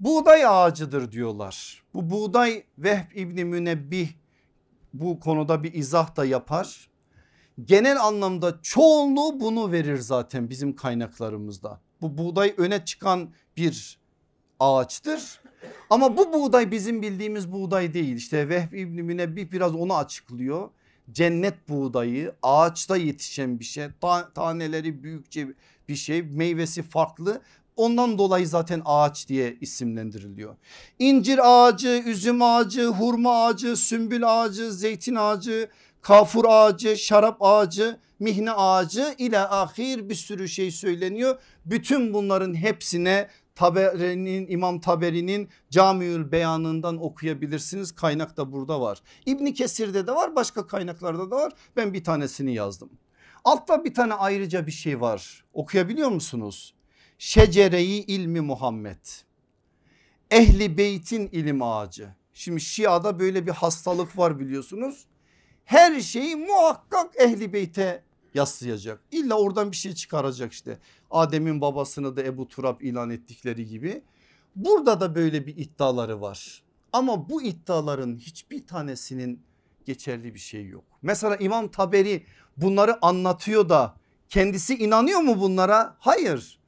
Buğday ağacıdır diyorlar. Bu buğday Vehb İbni Münebbih bu konuda bir izah da yapar. Genel anlamda çoğunluğu bunu verir zaten bizim kaynaklarımızda. Bu buğday öne çıkan bir ağaçtır. Ama bu buğday bizim bildiğimiz buğday değil. İşte Vehb İbni Münebbih biraz onu açıklıyor cennet buğdayı ağaçta yetişen bir şey taneleri büyükçe bir şey meyvesi farklı Ondan dolayı zaten ağaç diye isimlendiriliyor. İncir ağacı, üzüm ağacı, hurma ağacı, sümbül ağacı, zeytin ağacı, kafur ağacı, şarap ağacı, mihne ağacı ile ahir bir sürü şey söyleniyor. Bütün bunların hepsine Taberi'nin İmam Taberi'nin Camiül Beyanından okuyabilirsiniz. Kaynak da burada var. İbni Kesir'de de var başka kaynaklarda da var. Ben bir tanesini yazdım. Altta bir tane ayrıca bir şey var. Okuyabiliyor musunuz? Şecereyi ilmi Muhammed. Ehli beytin ilim ağacı. Şimdi Şia'da böyle bir hastalık var biliyorsunuz. Her şeyi muhakkak ehli beyte yaslayacak. İlla oradan bir şey çıkaracak işte. Adem'in babasını da Ebu Turab ilan ettikleri gibi. Burada da böyle bir iddiaları var. Ama bu iddiaların hiçbir tanesinin geçerli bir şey yok. Mesela İmam Taberi bunları anlatıyor da kendisi inanıyor mu bunlara? Hayır.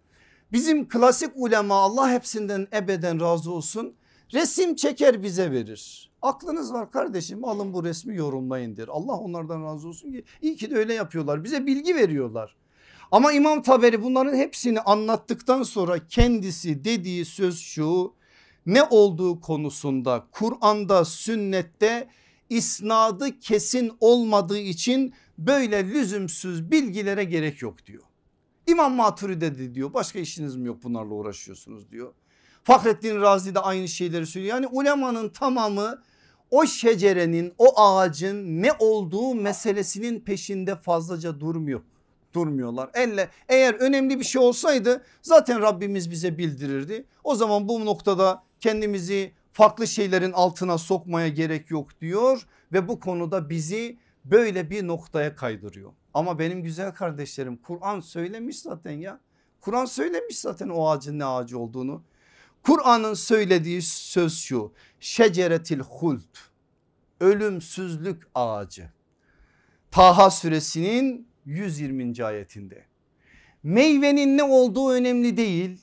Bizim klasik ulema Allah hepsinden ebeden razı olsun resim çeker bize verir. Aklınız var kardeşim alın bu resmi yorumlayın der. Allah onlardan razı olsun ki iyi ki de öyle yapıyorlar bize bilgi veriyorlar. Ama İmam Taberi bunların hepsini anlattıktan sonra kendisi dediği söz şu ne olduğu konusunda Kur'an'da sünnette isnadı kesin olmadığı için böyle lüzumsuz bilgilere gerek yok diyor. İmam Maturi dedi diyor başka işiniz mi yok bunlarla uğraşıyorsunuz diyor. Fahrettin Razi de aynı şeyleri söylüyor. Yani ulemanın tamamı o şecerenin o ağacın ne olduğu meselesinin peşinde fazlaca durmuyor durmuyorlar. Elle eğer önemli bir şey olsaydı zaten Rabbimiz bize bildirirdi. O zaman bu noktada kendimizi farklı şeylerin altına sokmaya gerek yok diyor ve bu konuda bizi böyle bir noktaya kaydırıyor. Ama benim güzel kardeşlerim Kur'an söylemiş zaten ya. Kur'an söylemiş zaten o ağacın ne ağacı olduğunu. Kur'an'ın söylediği söz şu. Şeceretil huld. Ölümsüzlük ağacı. Taha suresinin 120. ayetinde. Meyvenin ne olduğu önemli değil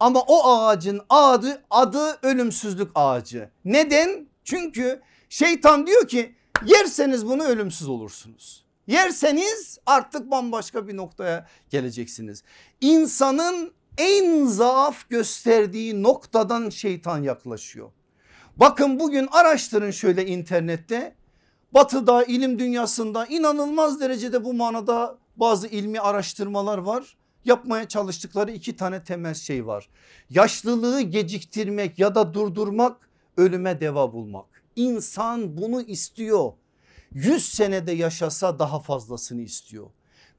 ama o ağacın adı adı ölümsüzlük ağacı. Neden? Çünkü şeytan diyor ki yerseniz bunu ölümsüz olursunuz. Yerseniz artık bambaşka bir noktaya geleceksiniz. İnsanın en zaaf gösterdiği noktadan şeytan yaklaşıyor. Bakın bugün araştırın şöyle internette Batı'da ilim dünyasında inanılmaz derecede bu manada bazı ilmi araştırmalar var. Yapmaya çalıştıkları iki tane temel şey var. Yaşlılığı geciktirmek ya da durdurmak, ölüme deva bulmak. İnsan bunu istiyor. 100 senede yaşasa daha fazlasını istiyor.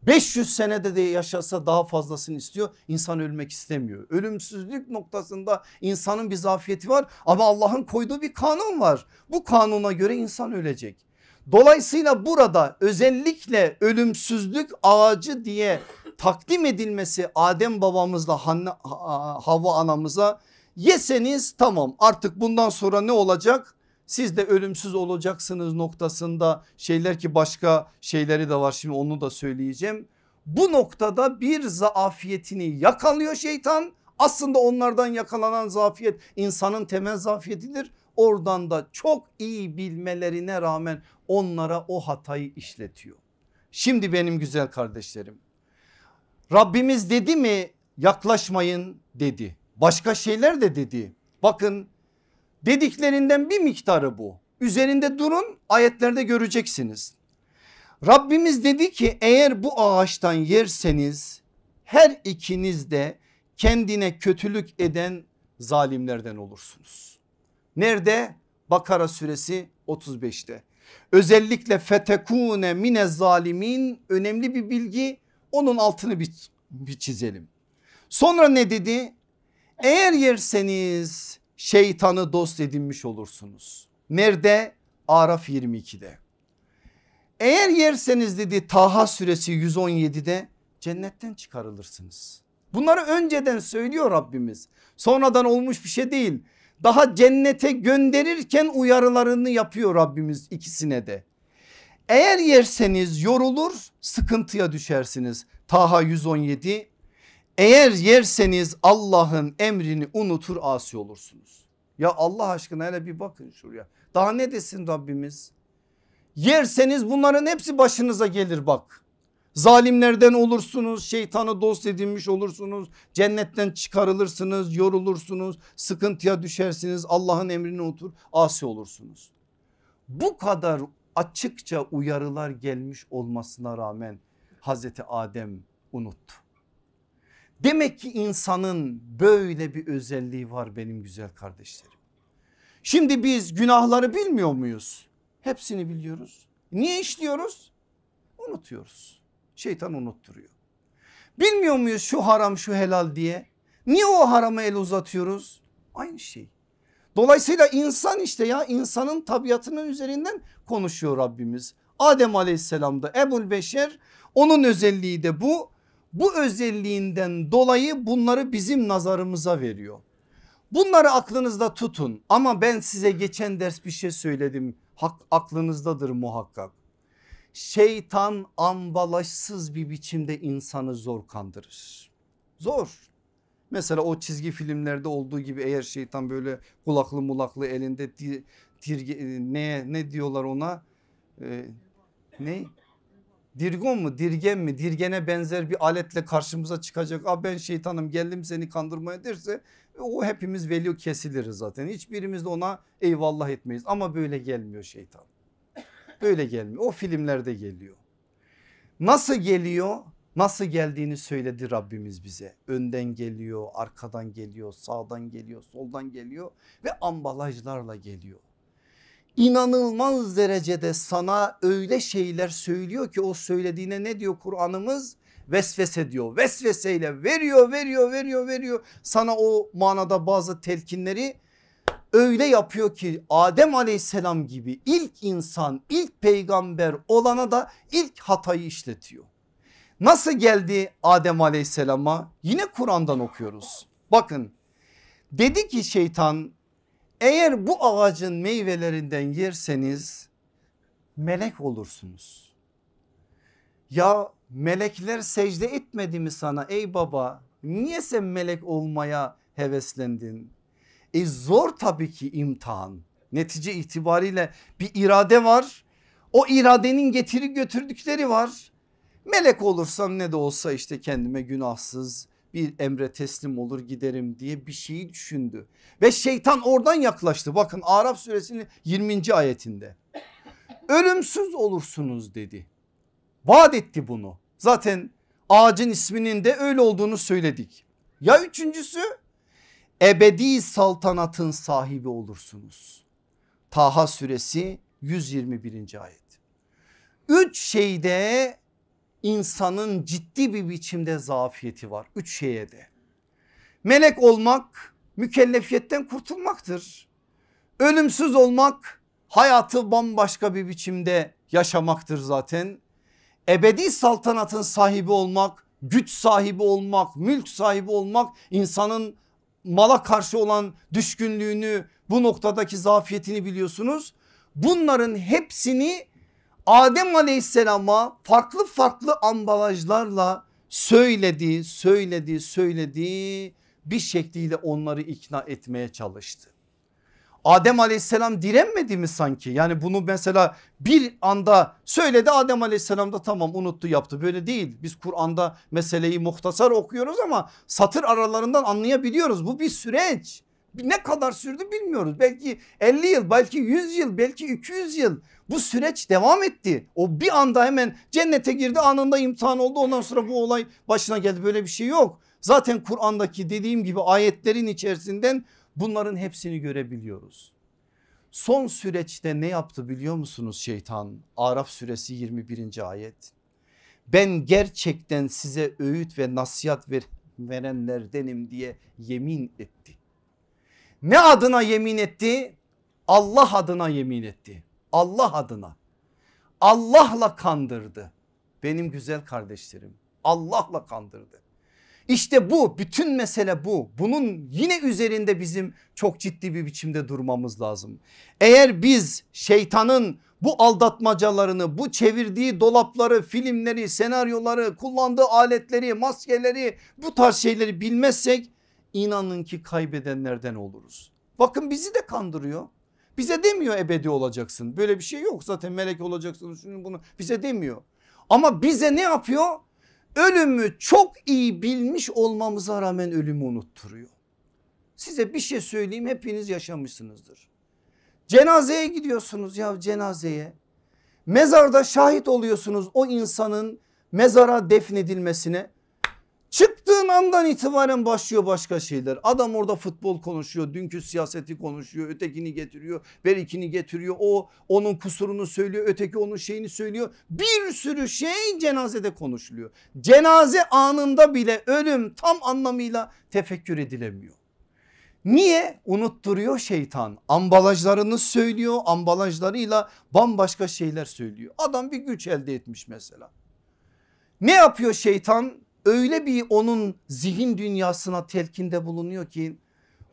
500 senede de yaşasa daha fazlasını istiyor. İnsan ölmek istemiyor. Ölümsüzlük noktasında insanın bir zafiyeti var ama Allah'ın koyduğu bir kanun var. Bu kanuna göre insan ölecek. Dolayısıyla burada özellikle ölümsüzlük ağacı diye takdim edilmesi Adem babamızla Hanna, Havva anamıza yeseniz tamam artık bundan sonra ne olacak? Siz de ölümsüz olacaksınız noktasında şeyler ki başka şeyleri de var şimdi onu da söyleyeceğim. Bu noktada bir zaafiyetini yakalıyor şeytan. Aslında onlardan yakalanan zafiyet insanın temel zafiyetidir Oradan da çok iyi bilmelerine rağmen onlara o hatayı işletiyor. Şimdi benim güzel kardeşlerim Rabbimiz dedi mi yaklaşmayın dedi. Başka şeyler de dedi. Bakın dediklerinden bir miktarı bu. Üzerinde durun ayetlerde göreceksiniz. Rabbimiz dedi ki eğer bu ağaçtan yerseniz her ikiniz de kendine kötülük eden zalimlerden olursunuz. Nerede? Bakara suresi 35'te. Özellikle fetekune mine zalimin önemli bir bilgi onun altını bir, bir çizelim. Sonra ne dedi? Eğer yerseniz şeytanı dost edinmiş olursunuz. Nerede? Araf 22'de. Eğer yerseniz dedi Taha suresi 117'de cennetten çıkarılırsınız. Bunları önceden söylüyor Rabbimiz. Sonradan olmuş bir şey değil daha cennete gönderirken uyarılarını yapıyor Rabbimiz ikisine de. Eğer yerseniz yorulur sıkıntıya düşersiniz. Taha 117 eğer yerseniz Allah'ın emrini unutur asi olursunuz. Ya Allah aşkına hele bir bakın şuraya. Daha ne desin Rabbimiz? Yerseniz bunların hepsi başınıza gelir bak. Zalimlerden olursunuz şeytanı dost edinmiş olursunuz cennetten çıkarılırsınız yorulursunuz sıkıntıya düşersiniz Allah'ın emrine otur asi olursunuz. Bu kadar açıkça uyarılar gelmiş olmasına rağmen Hazreti Adem unuttu. Demek ki insanın böyle bir özelliği var benim güzel kardeşlerim. Şimdi biz günahları bilmiyor muyuz? Hepsini biliyoruz. Niye işliyoruz? Unutuyoruz. Şeytan unutturuyor. Bilmiyor muyuz şu haram şu helal diye? Niye o harama el uzatıyoruz? Aynı şey. Dolayısıyla insan işte ya insanın tabiatının üzerinden konuşuyor Rabbimiz. Adem aleyhisselamda Ebul Beşer onun özelliği de bu. Bu özelliğinden dolayı bunları bizim nazarımıza veriyor. Bunları aklınızda tutun ama ben size geçen ders bir şey söyledim. Hak, aklınızdadır muhakkak şeytan ambalajsız bir biçimde insanı zor kandırır. Zor. Mesela o çizgi filmlerde olduğu gibi eğer şeytan böyle kulaklı mulaklı elinde dirge, e, ne, ne diyorlar ona ee, ne dirgon mu dirgen mi dirgene benzer bir aletle karşımıza çıkacak. Aa ben şeytanım geldim seni kandırmaya derse e, o hepimiz veli kesiliriz zaten. Hiçbirimiz de ona eyvallah etmeyiz ama böyle gelmiyor şeytan. Böyle gelmiyor. O filmlerde geliyor. Nasıl geliyor? Nasıl geldiğini söyledi Rabbimiz bize. Önden geliyor, arkadan geliyor, sağdan geliyor, soldan geliyor ve ambalajlarla geliyor. İnanılmaz derecede sana öyle şeyler söylüyor ki o söylediğine ne diyor Kur'an'ımız? Vesvese diyor. Vesveseyle veriyor, veriyor, veriyor, veriyor. Sana o manada bazı telkinleri öyle yapıyor ki Adem aleyhisselam gibi ilk insan ilk peygamber olana da ilk hatayı işletiyor. Nasıl geldi Adem aleyhisselama yine Kur'an'dan okuyoruz. Bakın dedi ki şeytan eğer bu ağacın meyvelerinden yerseniz melek olursunuz. Ya melekler secde etmedi mi sana ey baba niye sen melek olmaya heveslendin? E zor tabii ki imtihan. Netice itibariyle bir irade var. O iradenin getiri götürdükleri var. Melek olursam ne de olsa işte kendime günahsız bir emre teslim olur giderim diye bir şeyi düşündü. Ve şeytan oradan yaklaştı. Bakın Araf suresinin 20. ayetinde. Ölümsüz olursunuz dedi. Vaat etti bunu. Zaten ağacın isminin de öyle olduğunu söyledik. Ya üçüncüsü ebedi saltanatın sahibi olursunuz. Taha suresi 121. ayet. Üç şeyde insanın ciddi bir biçimde zafiyeti var. Üç şeye de. Melek olmak mükellefiyetten kurtulmaktır. Ölümsüz olmak hayatı bambaşka bir biçimde yaşamaktır zaten. Ebedi saltanatın sahibi olmak, güç sahibi olmak, mülk sahibi olmak insanın mala karşı olan düşkünlüğünü bu noktadaki zafiyetini biliyorsunuz. Bunların hepsini Adem aleyhisselama farklı farklı ambalajlarla söyledi, söyledi, söyledi bir şekliyle onları ikna etmeye çalıştı. Adem aleyhisselam direnmedi mi sanki? Yani bunu mesela bir anda söyledi Adem aleyhisselam da tamam unuttu yaptı. Böyle değil. Biz Kur'an'da meseleyi muhtasar okuyoruz ama satır aralarından anlayabiliyoruz. Bu bir süreç. Ne kadar sürdü bilmiyoruz. Belki 50 yıl, belki 100 yıl, belki 200 yıl. Bu süreç devam etti. O bir anda hemen cennete girdi, anında imtihan oldu. Ondan sonra bu olay başına geldi. Böyle bir şey yok. Zaten Kur'an'daki dediğim gibi ayetlerin içerisinden Bunların hepsini görebiliyoruz. Son süreçte ne yaptı biliyor musunuz şeytan? Araf suresi 21. ayet. Ben gerçekten size öğüt ve nasihat ver, verenlerdenim diye yemin etti. Ne adına yemin etti? Allah adına yemin etti. Allah adına. Allah'la kandırdı. Benim güzel kardeşlerim Allah'la kandırdı. İşte bu bütün mesele bu. Bunun yine üzerinde bizim çok ciddi bir biçimde durmamız lazım. Eğer biz şeytanın bu aldatmacalarını, bu çevirdiği dolapları, filmleri, senaryoları, kullandığı aletleri, maskeleri, bu tarz şeyleri bilmezsek inanın ki kaybedenlerden oluruz. Bakın bizi de kandırıyor. Bize demiyor ebedi olacaksın. Böyle bir şey yok zaten melek olacaksın. Şunu bunu bize demiyor. Ama bize ne yapıyor? ölümü çok iyi bilmiş olmamıza rağmen ölümü unutturuyor. Size bir şey söyleyeyim hepiniz yaşamışsınızdır. Cenazeye gidiyorsunuz ya cenazeye. Mezarda şahit oluyorsunuz o insanın mezara defnedilmesine. Çıktığın andan itibaren başlıyor başka şeyler. Adam orada futbol konuşuyor, dünkü siyaseti konuşuyor, ötekini getiriyor, berikini getiriyor. O onun kusurunu söylüyor, öteki onun şeyini söylüyor. Bir sürü şey cenazede konuşuluyor. Cenaze anında bile ölüm tam anlamıyla tefekkür edilemiyor. Niye? Unutturuyor şeytan. Ambalajlarını söylüyor, ambalajlarıyla bambaşka şeyler söylüyor. Adam bir güç elde etmiş mesela. Ne yapıyor şeytan? öyle bir onun zihin dünyasına telkinde bulunuyor ki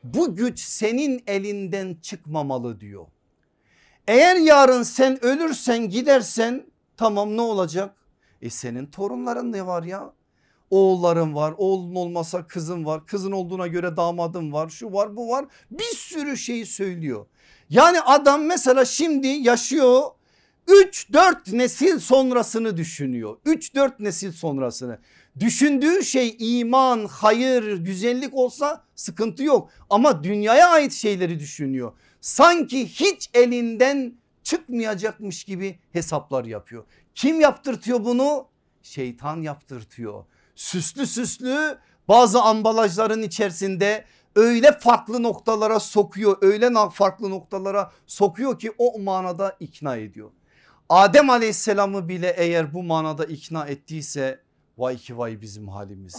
bu güç senin elinden çıkmamalı diyor. Eğer yarın sen ölürsen gidersen tamam ne olacak? E senin torunların ne var ya? Oğulların var oğlun olmasa kızın var kızın olduğuna göre damadın var şu var bu var bir sürü şeyi söylüyor. Yani adam mesela şimdi yaşıyor 3-4 nesil sonrasını düşünüyor 3-4 nesil sonrasını Düşündüğü şey iman, hayır, güzellik olsa sıkıntı yok ama dünyaya ait şeyleri düşünüyor. Sanki hiç elinden çıkmayacakmış gibi hesaplar yapıyor. Kim yaptırtıyor bunu? Şeytan yaptırtıyor. Süslü süslü bazı ambalajların içerisinde öyle farklı noktalara sokuyor öyle farklı noktalara sokuyor ki o manada ikna ediyor. Adem aleyhisselamı bile eğer bu manada ikna ettiyse Vay ki vay bizim halimize.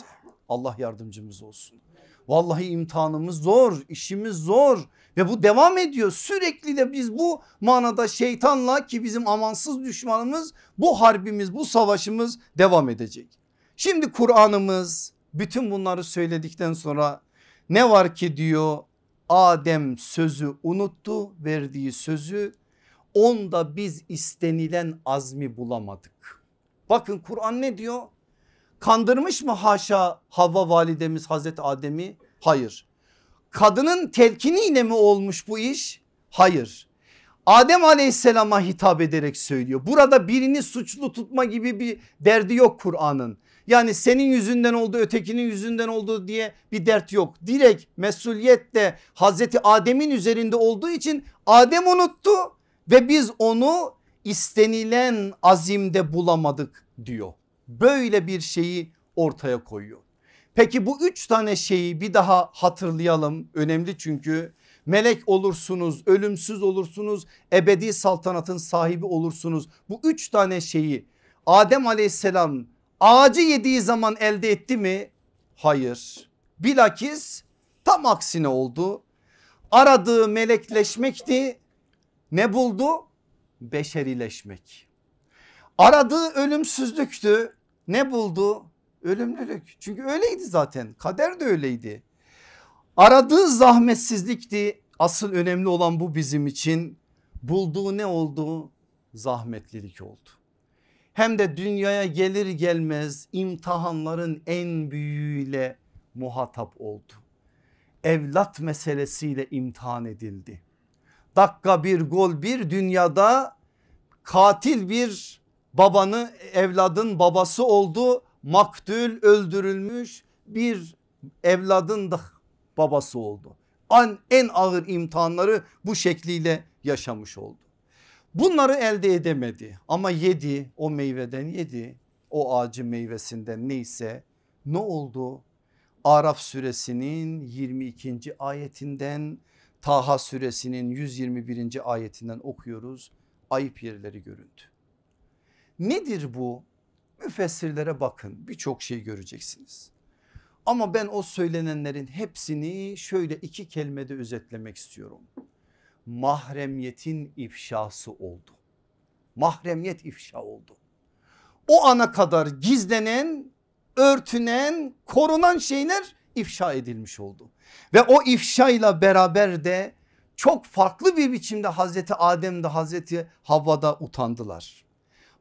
Allah yardımcımız olsun. Vallahi imtihanımız zor, işimiz zor ve bu devam ediyor. Sürekli de biz bu manada şeytanla ki bizim amansız düşmanımız bu harbimiz, bu savaşımız devam edecek. Şimdi Kur'an'ımız bütün bunları söyledikten sonra ne var ki diyor Adem sözü unuttu, verdiği sözü onda biz istenilen azmi bulamadık. Bakın Kur'an ne diyor? Kandırmış mı haşa Havva validemiz Hazreti Adem'i? Hayır. Kadının telkiniyle mi olmuş bu iş? Hayır. Adem aleyhisselama hitap ederek söylüyor. Burada birini suçlu tutma gibi bir derdi yok Kur'an'ın. Yani senin yüzünden oldu ötekinin yüzünden oldu diye bir dert yok. Direkt mesuliyet de Hazreti Adem'in üzerinde olduğu için Adem unuttu ve biz onu istenilen azimde bulamadık diyor böyle bir şeyi ortaya koyuyor. Peki bu üç tane şeyi bir daha hatırlayalım önemli çünkü melek olursunuz ölümsüz olursunuz ebedi saltanatın sahibi olursunuz. Bu üç tane şeyi Adem aleyhisselam ağacı yediği zaman elde etti mi? Hayır bilakis tam aksine oldu aradığı melekleşmekti ne buldu? Beşerileşmek. Aradığı ölümsüzlüktü ne buldu? Ölümlülük. Çünkü öyleydi zaten. Kader de öyleydi. Aradığı zahmetsizlikti. Asıl önemli olan bu bizim için. Bulduğu ne oldu? Zahmetlilik oldu. Hem de dünyaya gelir gelmez imtihanların en büyüğüyle muhatap oldu. Evlat meselesiyle imtihan edildi. Dakika bir gol bir dünyada katil bir babanı evladın babası oldu maktül öldürülmüş bir evladın da babası oldu. An, en ağır imtihanları bu şekliyle yaşamış oldu. Bunları elde edemedi ama yedi o meyveden yedi o ağacı meyvesinden neyse ne oldu? Araf suresinin 22. ayetinden Taha suresinin 121. ayetinden okuyoruz. Ayıp yerleri göründü. Nedir bu? Müfessirlere bakın birçok şey göreceksiniz. Ama ben o söylenenlerin hepsini şöyle iki kelimede özetlemek istiyorum. Mahremiyetin ifşası oldu. Mahremiyet ifşa oldu. O ana kadar gizlenen, örtünen, korunan şeyler ifşa edilmiş oldu. Ve o ifşayla beraber de çok farklı bir biçimde Hazreti Adem de Hazreti Havva da utandılar.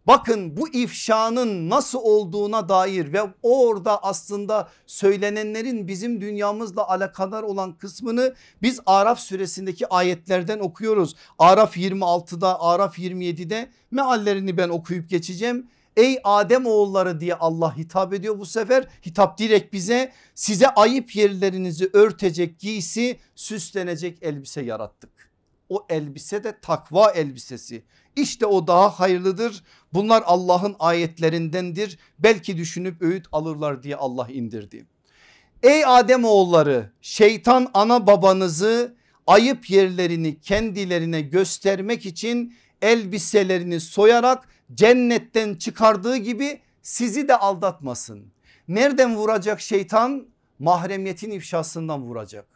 Bakın bu ifşanın nasıl olduğuna dair ve orada aslında söylenenlerin bizim dünyamızla alakadar olan kısmını biz Araf suresindeki ayetlerden okuyoruz. Araf 26'da Araf 27'de meallerini ben okuyup geçeceğim. Ey Adem oğulları diye Allah hitap ediyor bu sefer. Hitap direkt bize size ayıp yerlerinizi örtecek giysi süslenecek elbise yarattık. O elbise de takva elbisesi. İşte o daha hayırlıdır. Bunlar Allah'ın ayetlerindendir. Belki düşünüp öğüt alırlar diye Allah indirdi. Ey Adem oğulları şeytan ana babanızı ayıp yerlerini kendilerine göstermek için elbiselerini soyarak cennetten çıkardığı gibi sizi de aldatmasın. Nereden vuracak şeytan? Mahremiyetin ifşasından vuracak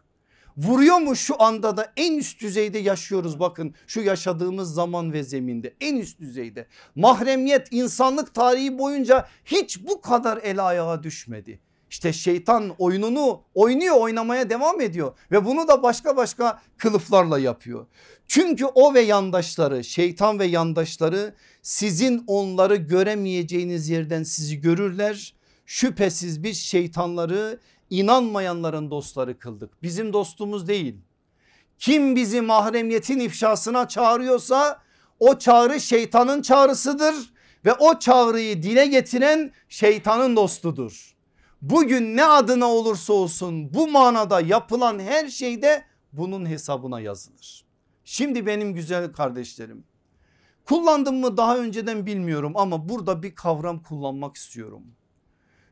vuruyor mu şu anda da en üst düzeyde yaşıyoruz bakın şu yaşadığımız zaman ve zeminde en üst düzeyde mahremiyet insanlık tarihi boyunca hiç bu kadar el ayağa düşmedi. İşte şeytan oyununu oynuyor oynamaya devam ediyor ve bunu da başka başka kılıflarla yapıyor. Çünkü o ve yandaşları şeytan ve yandaşları sizin onları göremeyeceğiniz yerden sizi görürler. Şüphesiz biz şeytanları inanmayanların dostları kıldık. Bizim dostumuz değil. Kim bizi mahremiyetin ifşasına çağırıyorsa o çağrı şeytanın çağrısıdır ve o çağrıyı dile getiren şeytanın dostudur. Bugün ne adına olursa olsun bu manada yapılan her şeyde bunun hesabına yazılır. Şimdi benim güzel kardeşlerim kullandım mı daha önceden bilmiyorum ama burada bir kavram kullanmak istiyorum.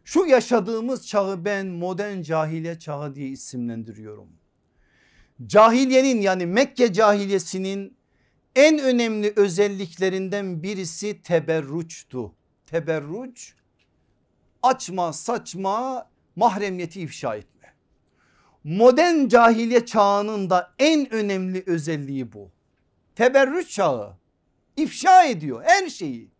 Şu yaşadığımız çağı ben modern cahiliye çağı diye isimlendiriyorum. Cahiliyenin yani Mekke cahiliyesinin en önemli özelliklerinden birisi teberruçtu. Teberruç açma saçma mahremiyeti ifşa etme. Modern cahiliye çağının da en önemli özelliği bu. Teberrüç çağı ifşa ediyor her şeyi.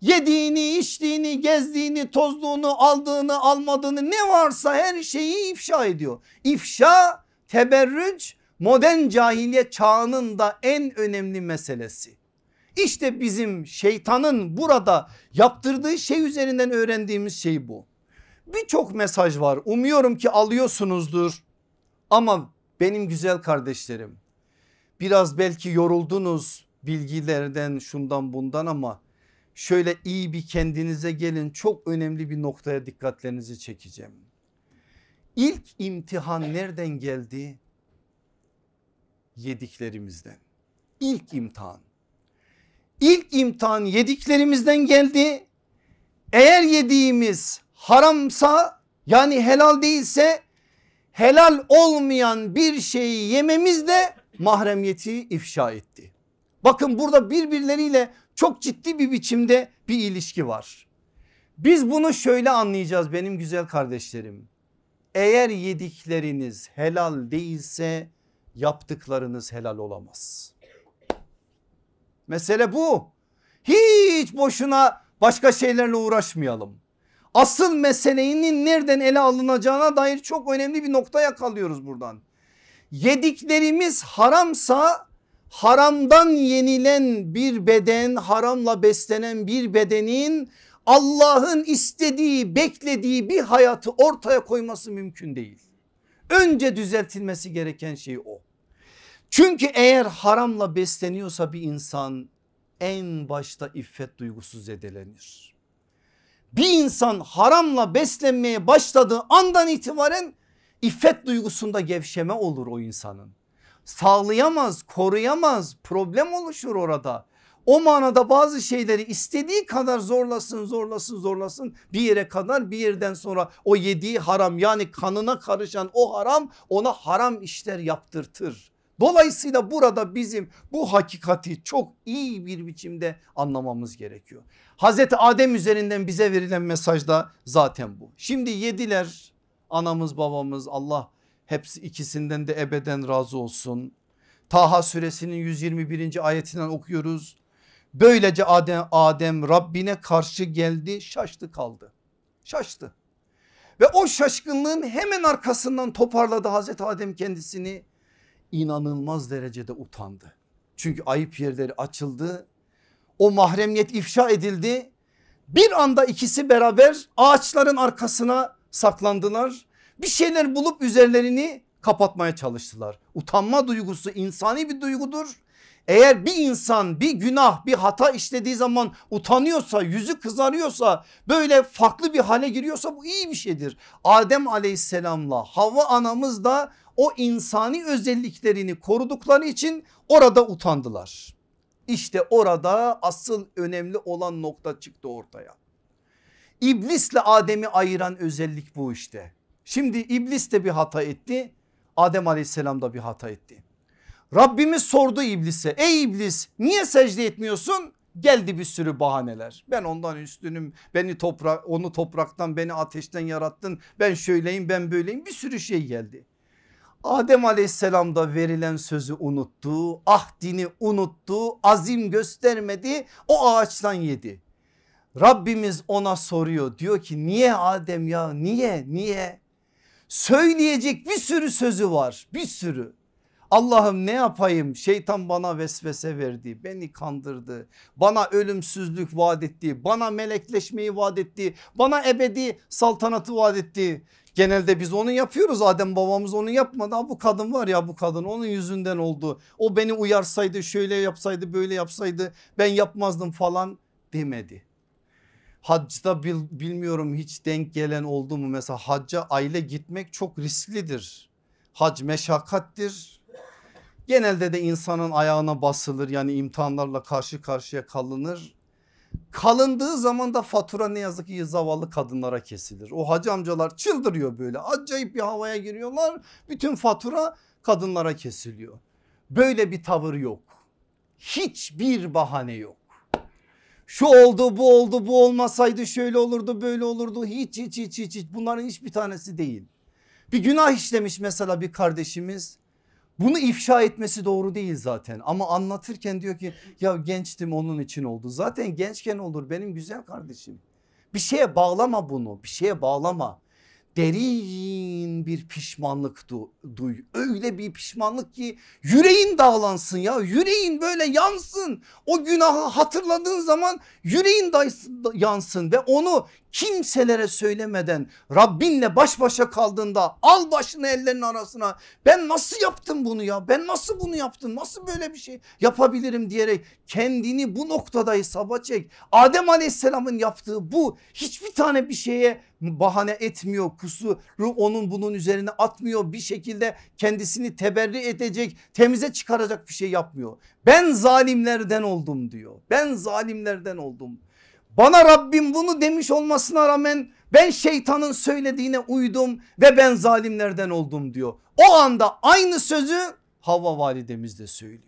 Yediğini, içtiğini, gezdiğini, tozluğunu, aldığını, almadığını ne varsa her şeyi ifşa ediyor. İfşa, teberrüc modern cahiliye çağının da en önemli meselesi. İşte bizim şeytanın burada yaptırdığı şey üzerinden öğrendiğimiz şey bu. Birçok mesaj var umuyorum ki alıyorsunuzdur ama benim güzel kardeşlerim biraz belki yoruldunuz bilgilerden şundan bundan ama şöyle iyi bir kendinize gelin çok önemli bir noktaya dikkatlerinizi çekeceğim. İlk imtihan nereden geldi? Yediklerimizden. İlk imtihan. İlk imtihan yediklerimizden geldi. Eğer yediğimiz haramsa yani helal değilse helal olmayan bir şeyi yememiz de mahremiyeti ifşa etti. Bakın burada birbirleriyle çok ciddi bir biçimde bir ilişki var. Biz bunu şöyle anlayacağız benim güzel kardeşlerim. Eğer yedikleriniz helal değilse yaptıklarınız helal olamaz. Mesele bu. Hiç boşuna başka şeylerle uğraşmayalım. Asıl meselenin nereden ele alınacağına dair çok önemli bir noktaya kalıyoruz buradan. Yediklerimiz haramsa haramdan yenilen bir beden haramla beslenen bir bedenin Allah'ın istediği beklediği bir hayatı ortaya koyması mümkün değil. Önce düzeltilmesi gereken şey o. Çünkü eğer haramla besleniyorsa bir insan en başta iffet duygusu zedelenir. Bir insan haramla beslenmeye başladığı andan itibaren iffet duygusunda gevşeme olur o insanın sağlayamaz, koruyamaz. Problem oluşur orada. O manada bazı şeyleri istediği kadar zorlasın zorlasın zorlasın bir yere kadar bir yerden sonra o yediği haram yani kanına karışan o haram ona haram işler yaptırtır. Dolayısıyla burada bizim bu hakikati çok iyi bir biçimde anlamamız gerekiyor. Hazreti Adem üzerinden bize verilen mesaj da zaten bu. Şimdi yediler anamız babamız Allah Hepsi ikisinden de ebeden razı olsun. Taha suresinin 121. ayetinden okuyoruz. Böylece Adem, Adem Rabbine karşı geldi şaştı kaldı. Şaştı. Ve o şaşkınlığın hemen arkasından toparladı Hazreti Adem kendisini. inanılmaz derecede utandı. Çünkü ayıp yerleri açıldı. O mahremiyet ifşa edildi. Bir anda ikisi beraber ağaçların arkasına saklandılar bir şeyler bulup üzerlerini kapatmaya çalıştılar. Utanma duygusu insani bir duygudur. Eğer bir insan bir günah bir hata işlediği zaman utanıyorsa yüzü kızarıyorsa böyle farklı bir hale giriyorsa bu iyi bir şeydir. Adem aleyhisselamla Havva anamız da o insani özelliklerini korudukları için orada utandılar. İşte orada asıl önemli olan nokta çıktı ortaya. İblisle Adem'i ayıran özellik bu işte. Şimdi iblis de bir hata etti. Adem aleyhisselam da bir hata etti. Rabbimiz sordu iblise ey iblis niye secde etmiyorsun? Geldi bir sürü bahaneler. Ben ondan üstünüm. Beni toprak onu topraktan beni ateşten yarattın. Ben şöyleyim ben böyleyim bir sürü şey geldi. Adem aleyhisselam da verilen sözü unuttu. Ahdini unuttu. Azim göstermedi. O ağaçtan yedi. Rabbimiz ona soruyor diyor ki niye Adem ya niye niye söyleyecek bir sürü sözü var bir sürü. Allah'ım ne yapayım şeytan bana vesvese verdi beni kandırdı bana ölümsüzlük vaat etti bana melekleşmeyi vaat etti bana ebedi saltanatı vaat etti genelde biz onu yapıyoruz Adem babamız onu yapmadı Aa, bu kadın var ya bu kadın onun yüzünden oldu o beni uyarsaydı şöyle yapsaydı böyle yapsaydı ben yapmazdım falan demedi Hacda bil, bilmiyorum hiç denk gelen oldu mu mesela hacca aile gitmek çok risklidir. Hac meşakkattir. Genelde de insanın ayağına basılır yani imtihanlarla karşı karşıya kalınır. Kalındığı zaman da fatura ne yazık ki zavallı kadınlara kesilir. O hacı amcalar çıldırıyor böyle acayip bir havaya giriyorlar. Bütün fatura kadınlara kesiliyor. Böyle bir tavır yok. Hiçbir bahane yok şu oldu bu oldu bu olmasaydı şöyle olurdu böyle olurdu hiç hiç hiç hiç, hiç. bunların hiçbir tanesi değil. Bir günah işlemiş mesela bir kardeşimiz bunu ifşa etmesi doğru değil zaten ama anlatırken diyor ki ya gençtim onun için oldu. Zaten gençken olur benim güzel kardeşim. Bir şeye bağlama bunu bir şeye bağlama derin bir pişmanlık du duy. Öyle bir pişmanlık ki yüreğin dağlansın ya yüreğin böyle yansın. O günahı hatırladığın zaman yüreğin yansın ve onu kimselere söylemeden Rabbinle baş başa kaldığında al başını ellerinin arasına ben nasıl yaptım bunu ya ben nasıl bunu yaptım nasıl böyle bir şey yapabilirim diyerek kendini bu noktada hesaba çek. Adem aleyhisselamın yaptığı bu hiçbir tane bir şeye bahane etmiyor kusuru onun bunun üzerine atmıyor bir şekilde kendisini teberri edecek temize çıkaracak bir şey yapmıyor. Ben zalimlerden oldum diyor ben zalimlerden oldum bana Rabbim bunu demiş olmasına rağmen ben şeytanın söylediğine uydum ve ben zalimlerden oldum diyor. O anda aynı sözü Havva validemiz de söylüyor.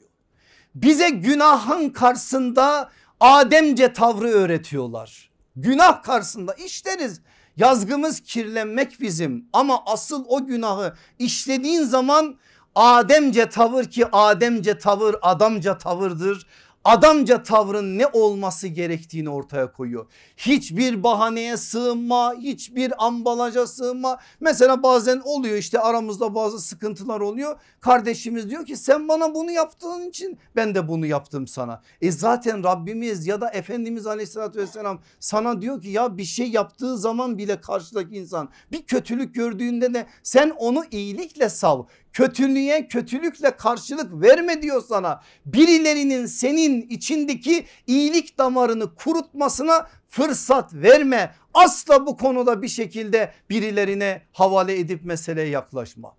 Bize günahın karşısında Ademce tavrı öğretiyorlar. Günah karşısında işleriz. Yazgımız kirlenmek bizim ama asıl o günahı işlediğin zaman Ademce tavır ki Ademce tavır adamca tavırdır adamca tavrın ne olması gerektiğini ortaya koyuyor. Hiçbir bahaneye sığınma, hiçbir ambalaja sığınma. Mesela bazen oluyor işte aramızda bazı sıkıntılar oluyor. Kardeşimiz diyor ki sen bana bunu yaptığın için ben de bunu yaptım sana. E zaten Rabbimiz ya da Efendimiz aleyhissalatü vesselam sana diyor ki ya bir şey yaptığı zaman bile karşıdaki insan bir kötülük gördüğünde de sen onu iyilikle sav kötülüğe kötülükle karşılık verme diyor sana. Birilerinin senin içindeki iyilik damarını kurutmasına fırsat verme. Asla bu konuda bir şekilde birilerine havale edip meseleye yaklaşma.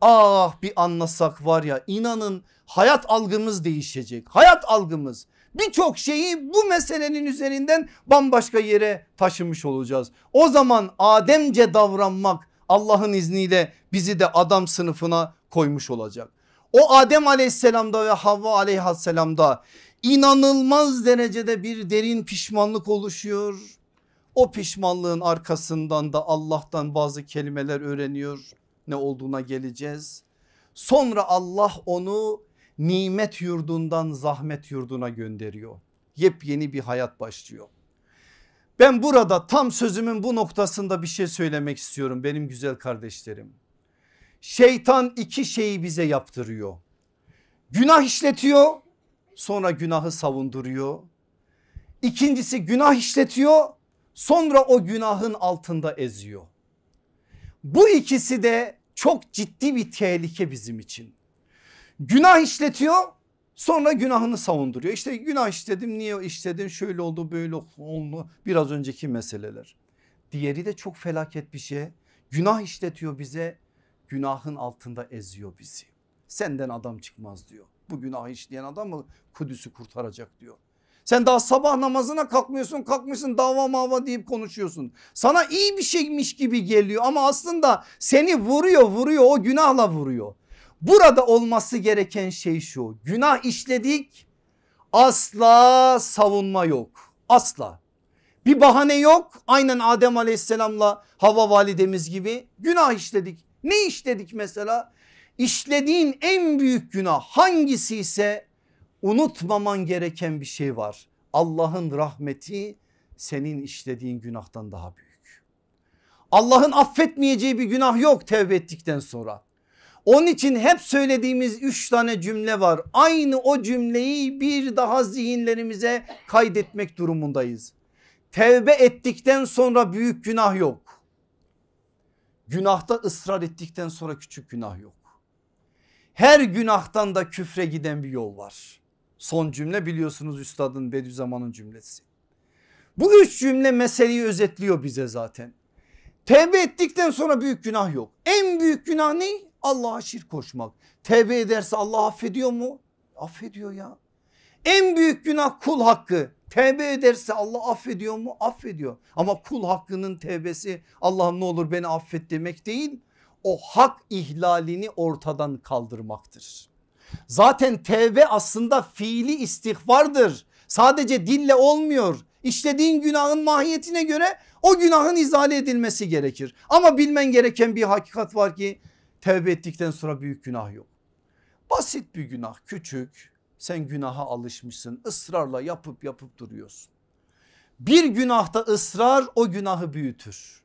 Ah bir anlasak var ya inanın hayat algımız değişecek. Hayat algımız birçok şeyi bu meselenin üzerinden bambaşka yere taşımış olacağız. O zaman Ademce davranmak Allah'ın izniyle bizi de adam sınıfına koymuş olacak. O Adem aleyhisselamda ve Havva aleyhisselamda inanılmaz derecede bir derin pişmanlık oluşuyor. O pişmanlığın arkasından da Allah'tan bazı kelimeler öğreniyor. Ne olduğuna geleceğiz. Sonra Allah onu nimet yurdundan zahmet yurduna gönderiyor. Yepyeni bir hayat başlıyor. Ben burada tam sözümün bu noktasında bir şey söylemek istiyorum benim güzel kardeşlerim. Şeytan iki şeyi bize yaptırıyor. Günah işletiyor sonra günahı savunduruyor. İkincisi günah işletiyor sonra o günahın altında eziyor. Bu ikisi de çok ciddi bir tehlike bizim için. Günah işletiyor Sonra günahını savunduruyor. İşte günah işledim niye işledim şöyle oldu böyle oldu biraz önceki meseleler. Diğeri de çok felaket bir şey. Günah işletiyor bize günahın altında eziyor bizi. Senden adam çıkmaz diyor. Bu günah işleyen adam mı Kudüs'ü kurtaracak diyor. Sen daha sabah namazına kalkmıyorsun kalkmışsın dava mava deyip konuşuyorsun. Sana iyi bir şeymiş gibi geliyor ama aslında seni vuruyor vuruyor o günahla vuruyor. Burada olması gereken şey şu günah işledik asla savunma yok asla bir bahane yok aynen Adem aleyhisselamla Hava validemiz gibi günah işledik ne işledik mesela işlediğin en büyük günah hangisi ise unutmaman gereken bir şey var Allah'ın rahmeti senin işlediğin günahtan daha büyük Allah'ın affetmeyeceği bir günah yok tevbe ettikten sonra onun için hep söylediğimiz üç tane cümle var. Aynı o cümleyi bir daha zihinlerimize kaydetmek durumundayız. Tevbe ettikten sonra büyük günah yok. Günahta ısrar ettikten sonra küçük günah yok. Her günahtan da küfre giden bir yol var. Son cümle biliyorsunuz üstadın Bediüzzaman'ın cümlesi. Bu üç cümle meseleyi özetliyor bize zaten. Tevbe ettikten sonra büyük günah yok. En büyük günah ne? Allah'a şirk koşmak. Tevbe ederse Allah affediyor mu? Affediyor ya. En büyük günah kul hakkı. Tevbe ederse Allah affediyor mu? Affediyor. Ama kul hakkının tevbesi Allah'ım ne olur beni affet demek değil. O hak ihlalini ortadan kaldırmaktır. Zaten tevbe aslında fiili istihvardır. Sadece dille olmuyor. İşlediğin günahın mahiyetine göre o günahın izale edilmesi gerekir. Ama bilmen gereken bir hakikat var ki Tevbe ettikten sonra büyük günah yok. Basit bir günah küçük sen günaha alışmışsın ısrarla yapıp yapıp duruyorsun. Bir günahta ısrar o günahı büyütür.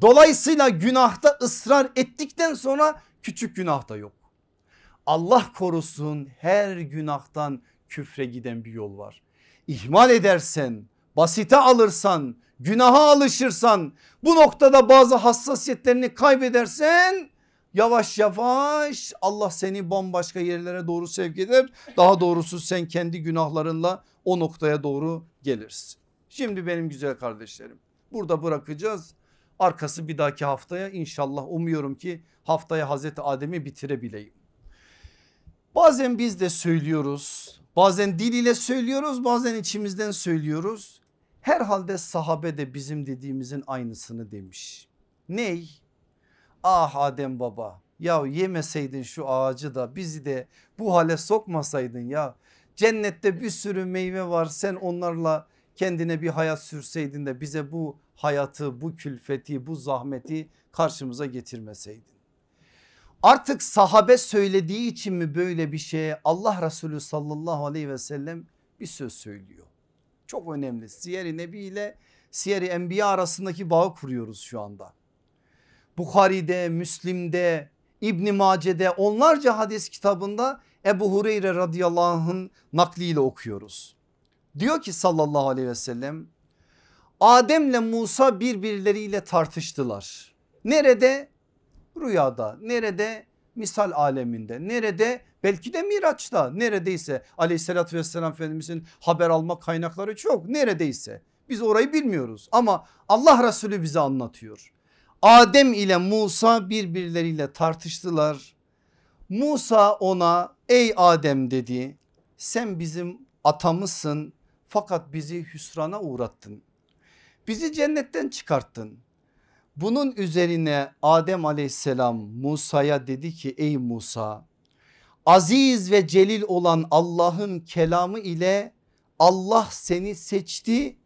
Dolayısıyla günahta ısrar ettikten sonra küçük günah da yok. Allah korusun her günahtan küfre giden bir yol var. İhmal edersen basite alırsan günaha alışırsan bu noktada bazı hassasiyetlerini kaybedersen Yavaş yavaş Allah seni bambaşka yerlere doğru sevk eder. Daha doğrusu sen kendi günahlarınla o noktaya doğru gelirsin. Şimdi benim güzel kardeşlerim burada bırakacağız. Arkası bir dahaki haftaya inşallah umuyorum ki haftaya Hazreti Adem'i bitirebileyim. Bazen biz de söylüyoruz bazen dil ile söylüyoruz bazen içimizden söylüyoruz. Herhalde sahabe de bizim dediğimizin aynısını demiş. Ney? Ah Adem baba ya yemeseydin şu ağacı da bizi de bu hale sokmasaydın ya. Cennette bir sürü meyve var sen onlarla kendine bir hayat sürseydin de bize bu hayatı bu külfeti bu zahmeti karşımıza getirmeseydin. Artık sahabe söylediği için mi böyle bir şeye Allah Resulü sallallahu aleyhi ve sellem bir söz söylüyor. Çok önemli Siyer-i Nebi ile siyeri i Enbiya arasındaki bağı kuruyoruz şu anda. Bukhari'de, Müslim'de, İbn Mace'de onlarca hadis kitabında Ebu Hureyre radıyallahu anh'ın nakliyle okuyoruz. Diyor ki sallallahu aleyhi ve sellem Adem'le Musa birbirleriyle tartıştılar. Nerede? Rüyada. Nerede? Misal aleminde. Nerede? Belki de Miraç'ta. Neredeyse aleyhissalatü vesselam Efendimizin haber alma kaynakları çok. Neredeyse. Biz orayı bilmiyoruz ama Allah Resulü bize anlatıyor. Adem ile Musa birbirleriyle tartıştılar. Musa ona ey Adem dedi sen bizim atamızsın fakat bizi hüsrana uğrattın. Bizi cennetten çıkarttın. Bunun üzerine Adem aleyhisselam Musa'ya dedi ki ey Musa aziz ve celil olan Allah'ın kelamı ile Allah seni seçti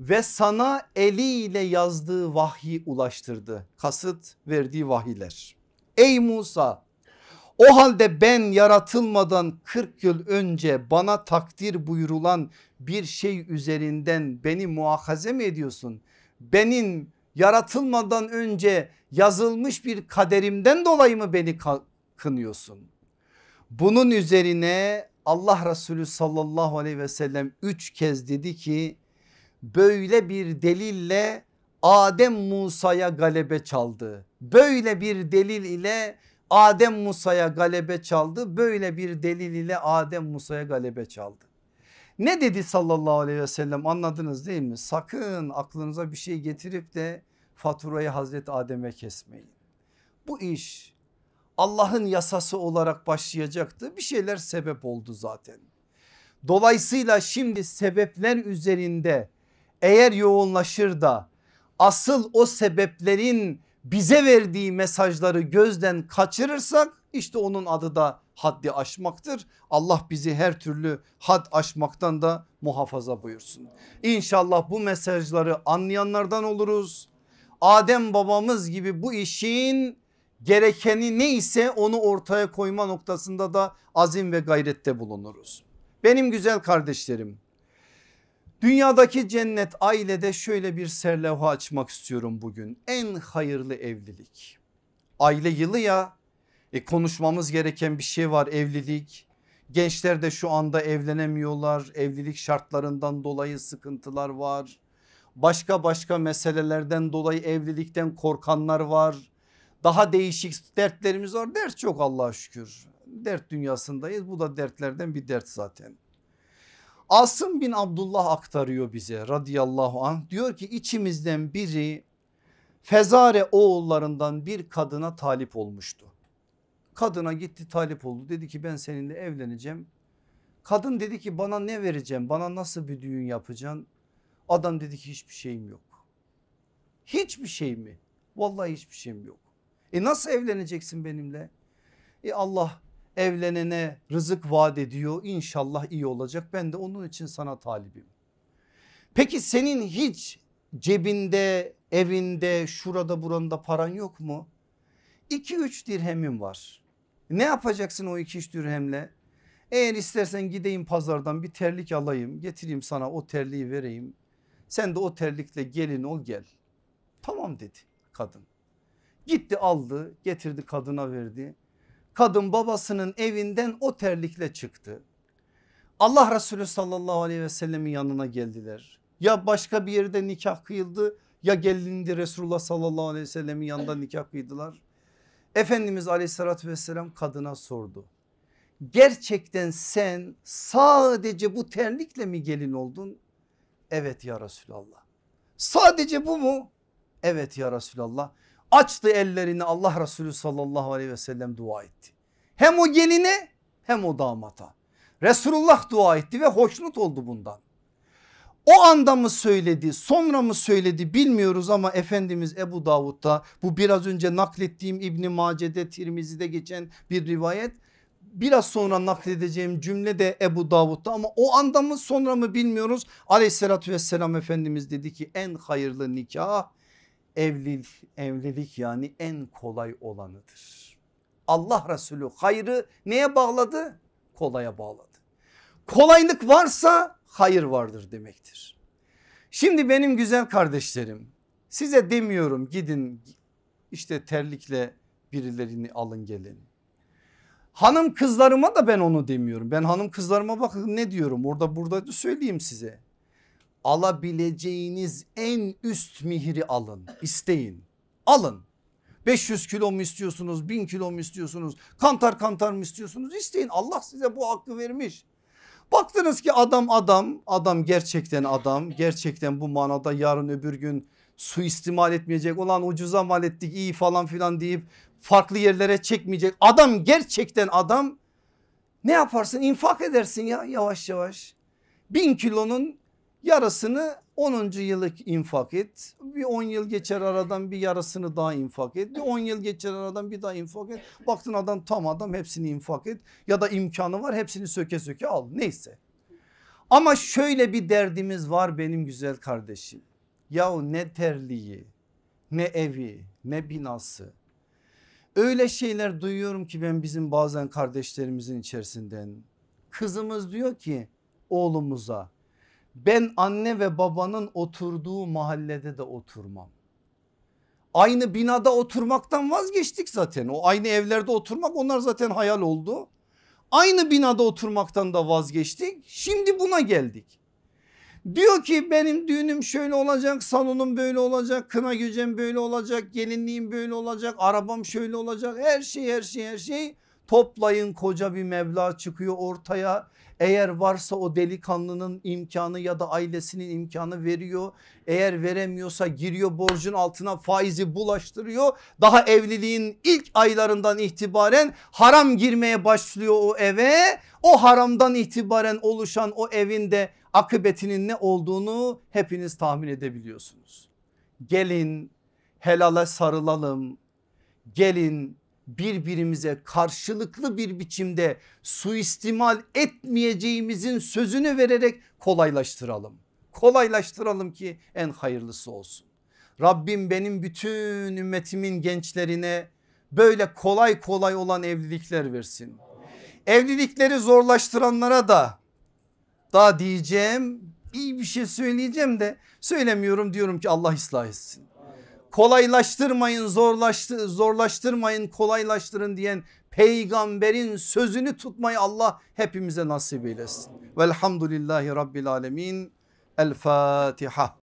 ve sana eliyle yazdığı vahyi ulaştırdı. Kasıt verdiği vahiler. Ey Musa o halde ben yaratılmadan 40 yıl önce bana takdir buyurulan bir şey üzerinden beni muakaze mi ediyorsun? Benim yaratılmadan önce yazılmış bir kaderimden dolayı mı beni kınıyorsun? Bunun üzerine Allah Resulü sallallahu aleyhi ve sellem 3 kez dedi ki böyle bir delille Adem Musa'ya galebe çaldı. Böyle bir delil ile Adem Musa'ya galebe çaldı. Böyle bir delil ile Adem Musa'ya galebe çaldı. Ne dedi sallallahu aleyhi ve sellem anladınız değil mi? Sakın aklınıza bir şey getirip de faturayı Hazreti Adem'e kesmeyin. Bu iş Allah'ın yasası olarak başlayacaktı. Bir şeyler sebep oldu zaten. Dolayısıyla şimdi sebepler üzerinde eğer yoğunlaşır da asıl o sebeplerin bize verdiği mesajları gözden kaçırırsak işte onun adı da haddi aşmaktır. Allah bizi her türlü had aşmaktan da muhafaza buyursun. İnşallah bu mesajları anlayanlardan oluruz. Adem babamız gibi bu işin gerekeni neyse onu ortaya koyma noktasında da azim ve gayrette bulunuruz. Benim güzel kardeşlerim Dünyadaki cennet ailede şöyle bir serlevha açmak istiyorum bugün. En hayırlı evlilik. Aile yılı ya e konuşmamız gereken bir şey var evlilik. Gençler de şu anda evlenemiyorlar. Evlilik şartlarından dolayı sıkıntılar var. Başka başka meselelerden dolayı evlilikten korkanlar var. Daha değişik dertlerimiz var. Dert çok Allah'a şükür. Dert dünyasındayız. Bu da dertlerden bir dert zaten. Asım bin Abdullah aktarıyor bize radıyallahu anh diyor ki içimizden biri Fezare oğullarından bir kadına talip olmuştu. Kadına gitti talip oldu dedi ki ben seninle evleneceğim. Kadın dedi ki bana ne vereceğim bana nasıl bir düğün yapacaksın? Adam dedi ki hiçbir şeyim yok. Hiçbir şey mi? Vallahi hiçbir şeyim yok. E nasıl evleneceksin benimle? E Allah evlenene rızık vaat ediyor inşallah iyi olacak ben de onun için sana talibim. Peki senin hiç cebinde evinde şurada buranda paran yok mu? 2-3 dirhemin var ne yapacaksın o 2-3 dirhemle? Eğer istersen gideyim pazardan bir terlik alayım getireyim sana o terliği vereyim. Sen de o terlikle gelin ol gel. Tamam dedi kadın. Gitti aldı getirdi kadına verdi kadın babasının evinden o terlikle çıktı. Allah Resulü sallallahu aleyhi ve sellemin yanına geldiler. Ya başka bir yerde nikah kıyıldı ya gelindi Resulullah sallallahu aleyhi ve sellemin yanında nikah kıydılar. Efendimiz aleyhissalatü vesselam kadına sordu. Gerçekten sen sadece bu terlikle mi gelin oldun? Evet ya Resulallah. Sadece bu mu? Evet ya Resulallah. Açtı ellerini Allah Resulü sallallahu aleyhi ve sellem dua etti. Hem o geline hem o damata. Resulullah dua etti ve hoşnut oldu bundan. O anda mı söyledi sonra mı söyledi bilmiyoruz ama Efendimiz Ebu Davud'da bu biraz önce naklettiğim İbni Mace'de Tirmizi'de geçen bir rivayet. Biraz sonra nakledeceğim cümle de Ebu Davud'da ama o anda mı sonra mı bilmiyoruz. Aleyhissalatü vesselam Efendimiz dedi ki en hayırlı nikah evlilik, evlilik yani en kolay olanıdır. Allah Resulü hayrı neye bağladı? Kolaya bağladı. Kolaylık varsa hayır vardır demektir. Şimdi benim güzel kardeşlerim size demiyorum gidin işte terlikle birilerini alın gelin. Hanım kızlarıma da ben onu demiyorum. Ben hanım kızlarıma bakın ne diyorum orada burada söyleyeyim size. Alabileceğiniz en üst mihri alın isteyin alın 500 kilo mu istiyorsunuz? 1000 kilo mu istiyorsunuz? Kantar kantar mı istiyorsunuz? İsteyin Allah size bu hakkı vermiş. Baktınız ki adam adam adam gerçekten adam gerçekten bu manada yarın öbür gün su istimal etmeyecek olan ucuza mal ettik iyi falan filan deyip farklı yerlere çekmeyecek adam gerçekten adam ne yaparsın infak edersin ya yavaş yavaş bin kilonun yarısını 10. yıllık infak et. Bir 10 yıl geçer aradan bir yarısını daha infak et. Bir 10 yıl geçer aradan bir daha infak et. Baktın adam tam adam hepsini infak et. Ya da imkanı var hepsini söke söke al neyse. Ama şöyle bir derdimiz var benim güzel kardeşim. Yahu ne terliği ne evi ne binası. Öyle şeyler duyuyorum ki ben bizim bazen kardeşlerimizin içerisinden. Kızımız diyor ki oğlumuza ben anne ve babanın oturduğu mahallede de oturmam. Aynı binada oturmaktan vazgeçtik zaten. O aynı evlerde oturmak onlar zaten hayal oldu. Aynı binada oturmaktan da vazgeçtik. Şimdi buna geldik. Diyor ki benim düğünüm şöyle olacak, salonum böyle olacak, kına gücem böyle olacak, gelinliğim böyle olacak, arabam şöyle olacak, her şey her şey her şey. Toplayın koca bir Mevla çıkıyor ortaya. Eğer varsa o delikanlının imkanı ya da ailesinin imkanı veriyor. Eğer veremiyorsa giriyor borcun altına faizi bulaştırıyor. Daha evliliğin ilk aylarından itibaren haram girmeye başlıyor o eve. O haramdan itibaren oluşan o evin de akıbetinin ne olduğunu hepiniz tahmin edebiliyorsunuz. Gelin helale sarılalım. Gelin birbirimize karşılıklı bir biçimde suistimal etmeyeceğimizin sözünü vererek kolaylaştıralım. Kolaylaştıralım ki en hayırlısı olsun. Rabbim benim bütün ümmetimin gençlerine böyle kolay kolay olan evlilikler versin. Evlilikleri zorlaştıranlara da daha diyeceğim iyi bir şey söyleyeceğim de söylemiyorum diyorum ki Allah ıslah etsin kolaylaştırmayın zorlaştı, zorlaştırmayın kolaylaştırın diyen peygamberin sözünü tutmayı Allah hepimize nasip eylesin. Velhamdülillahi Rabbil Alemin. El Fatiha.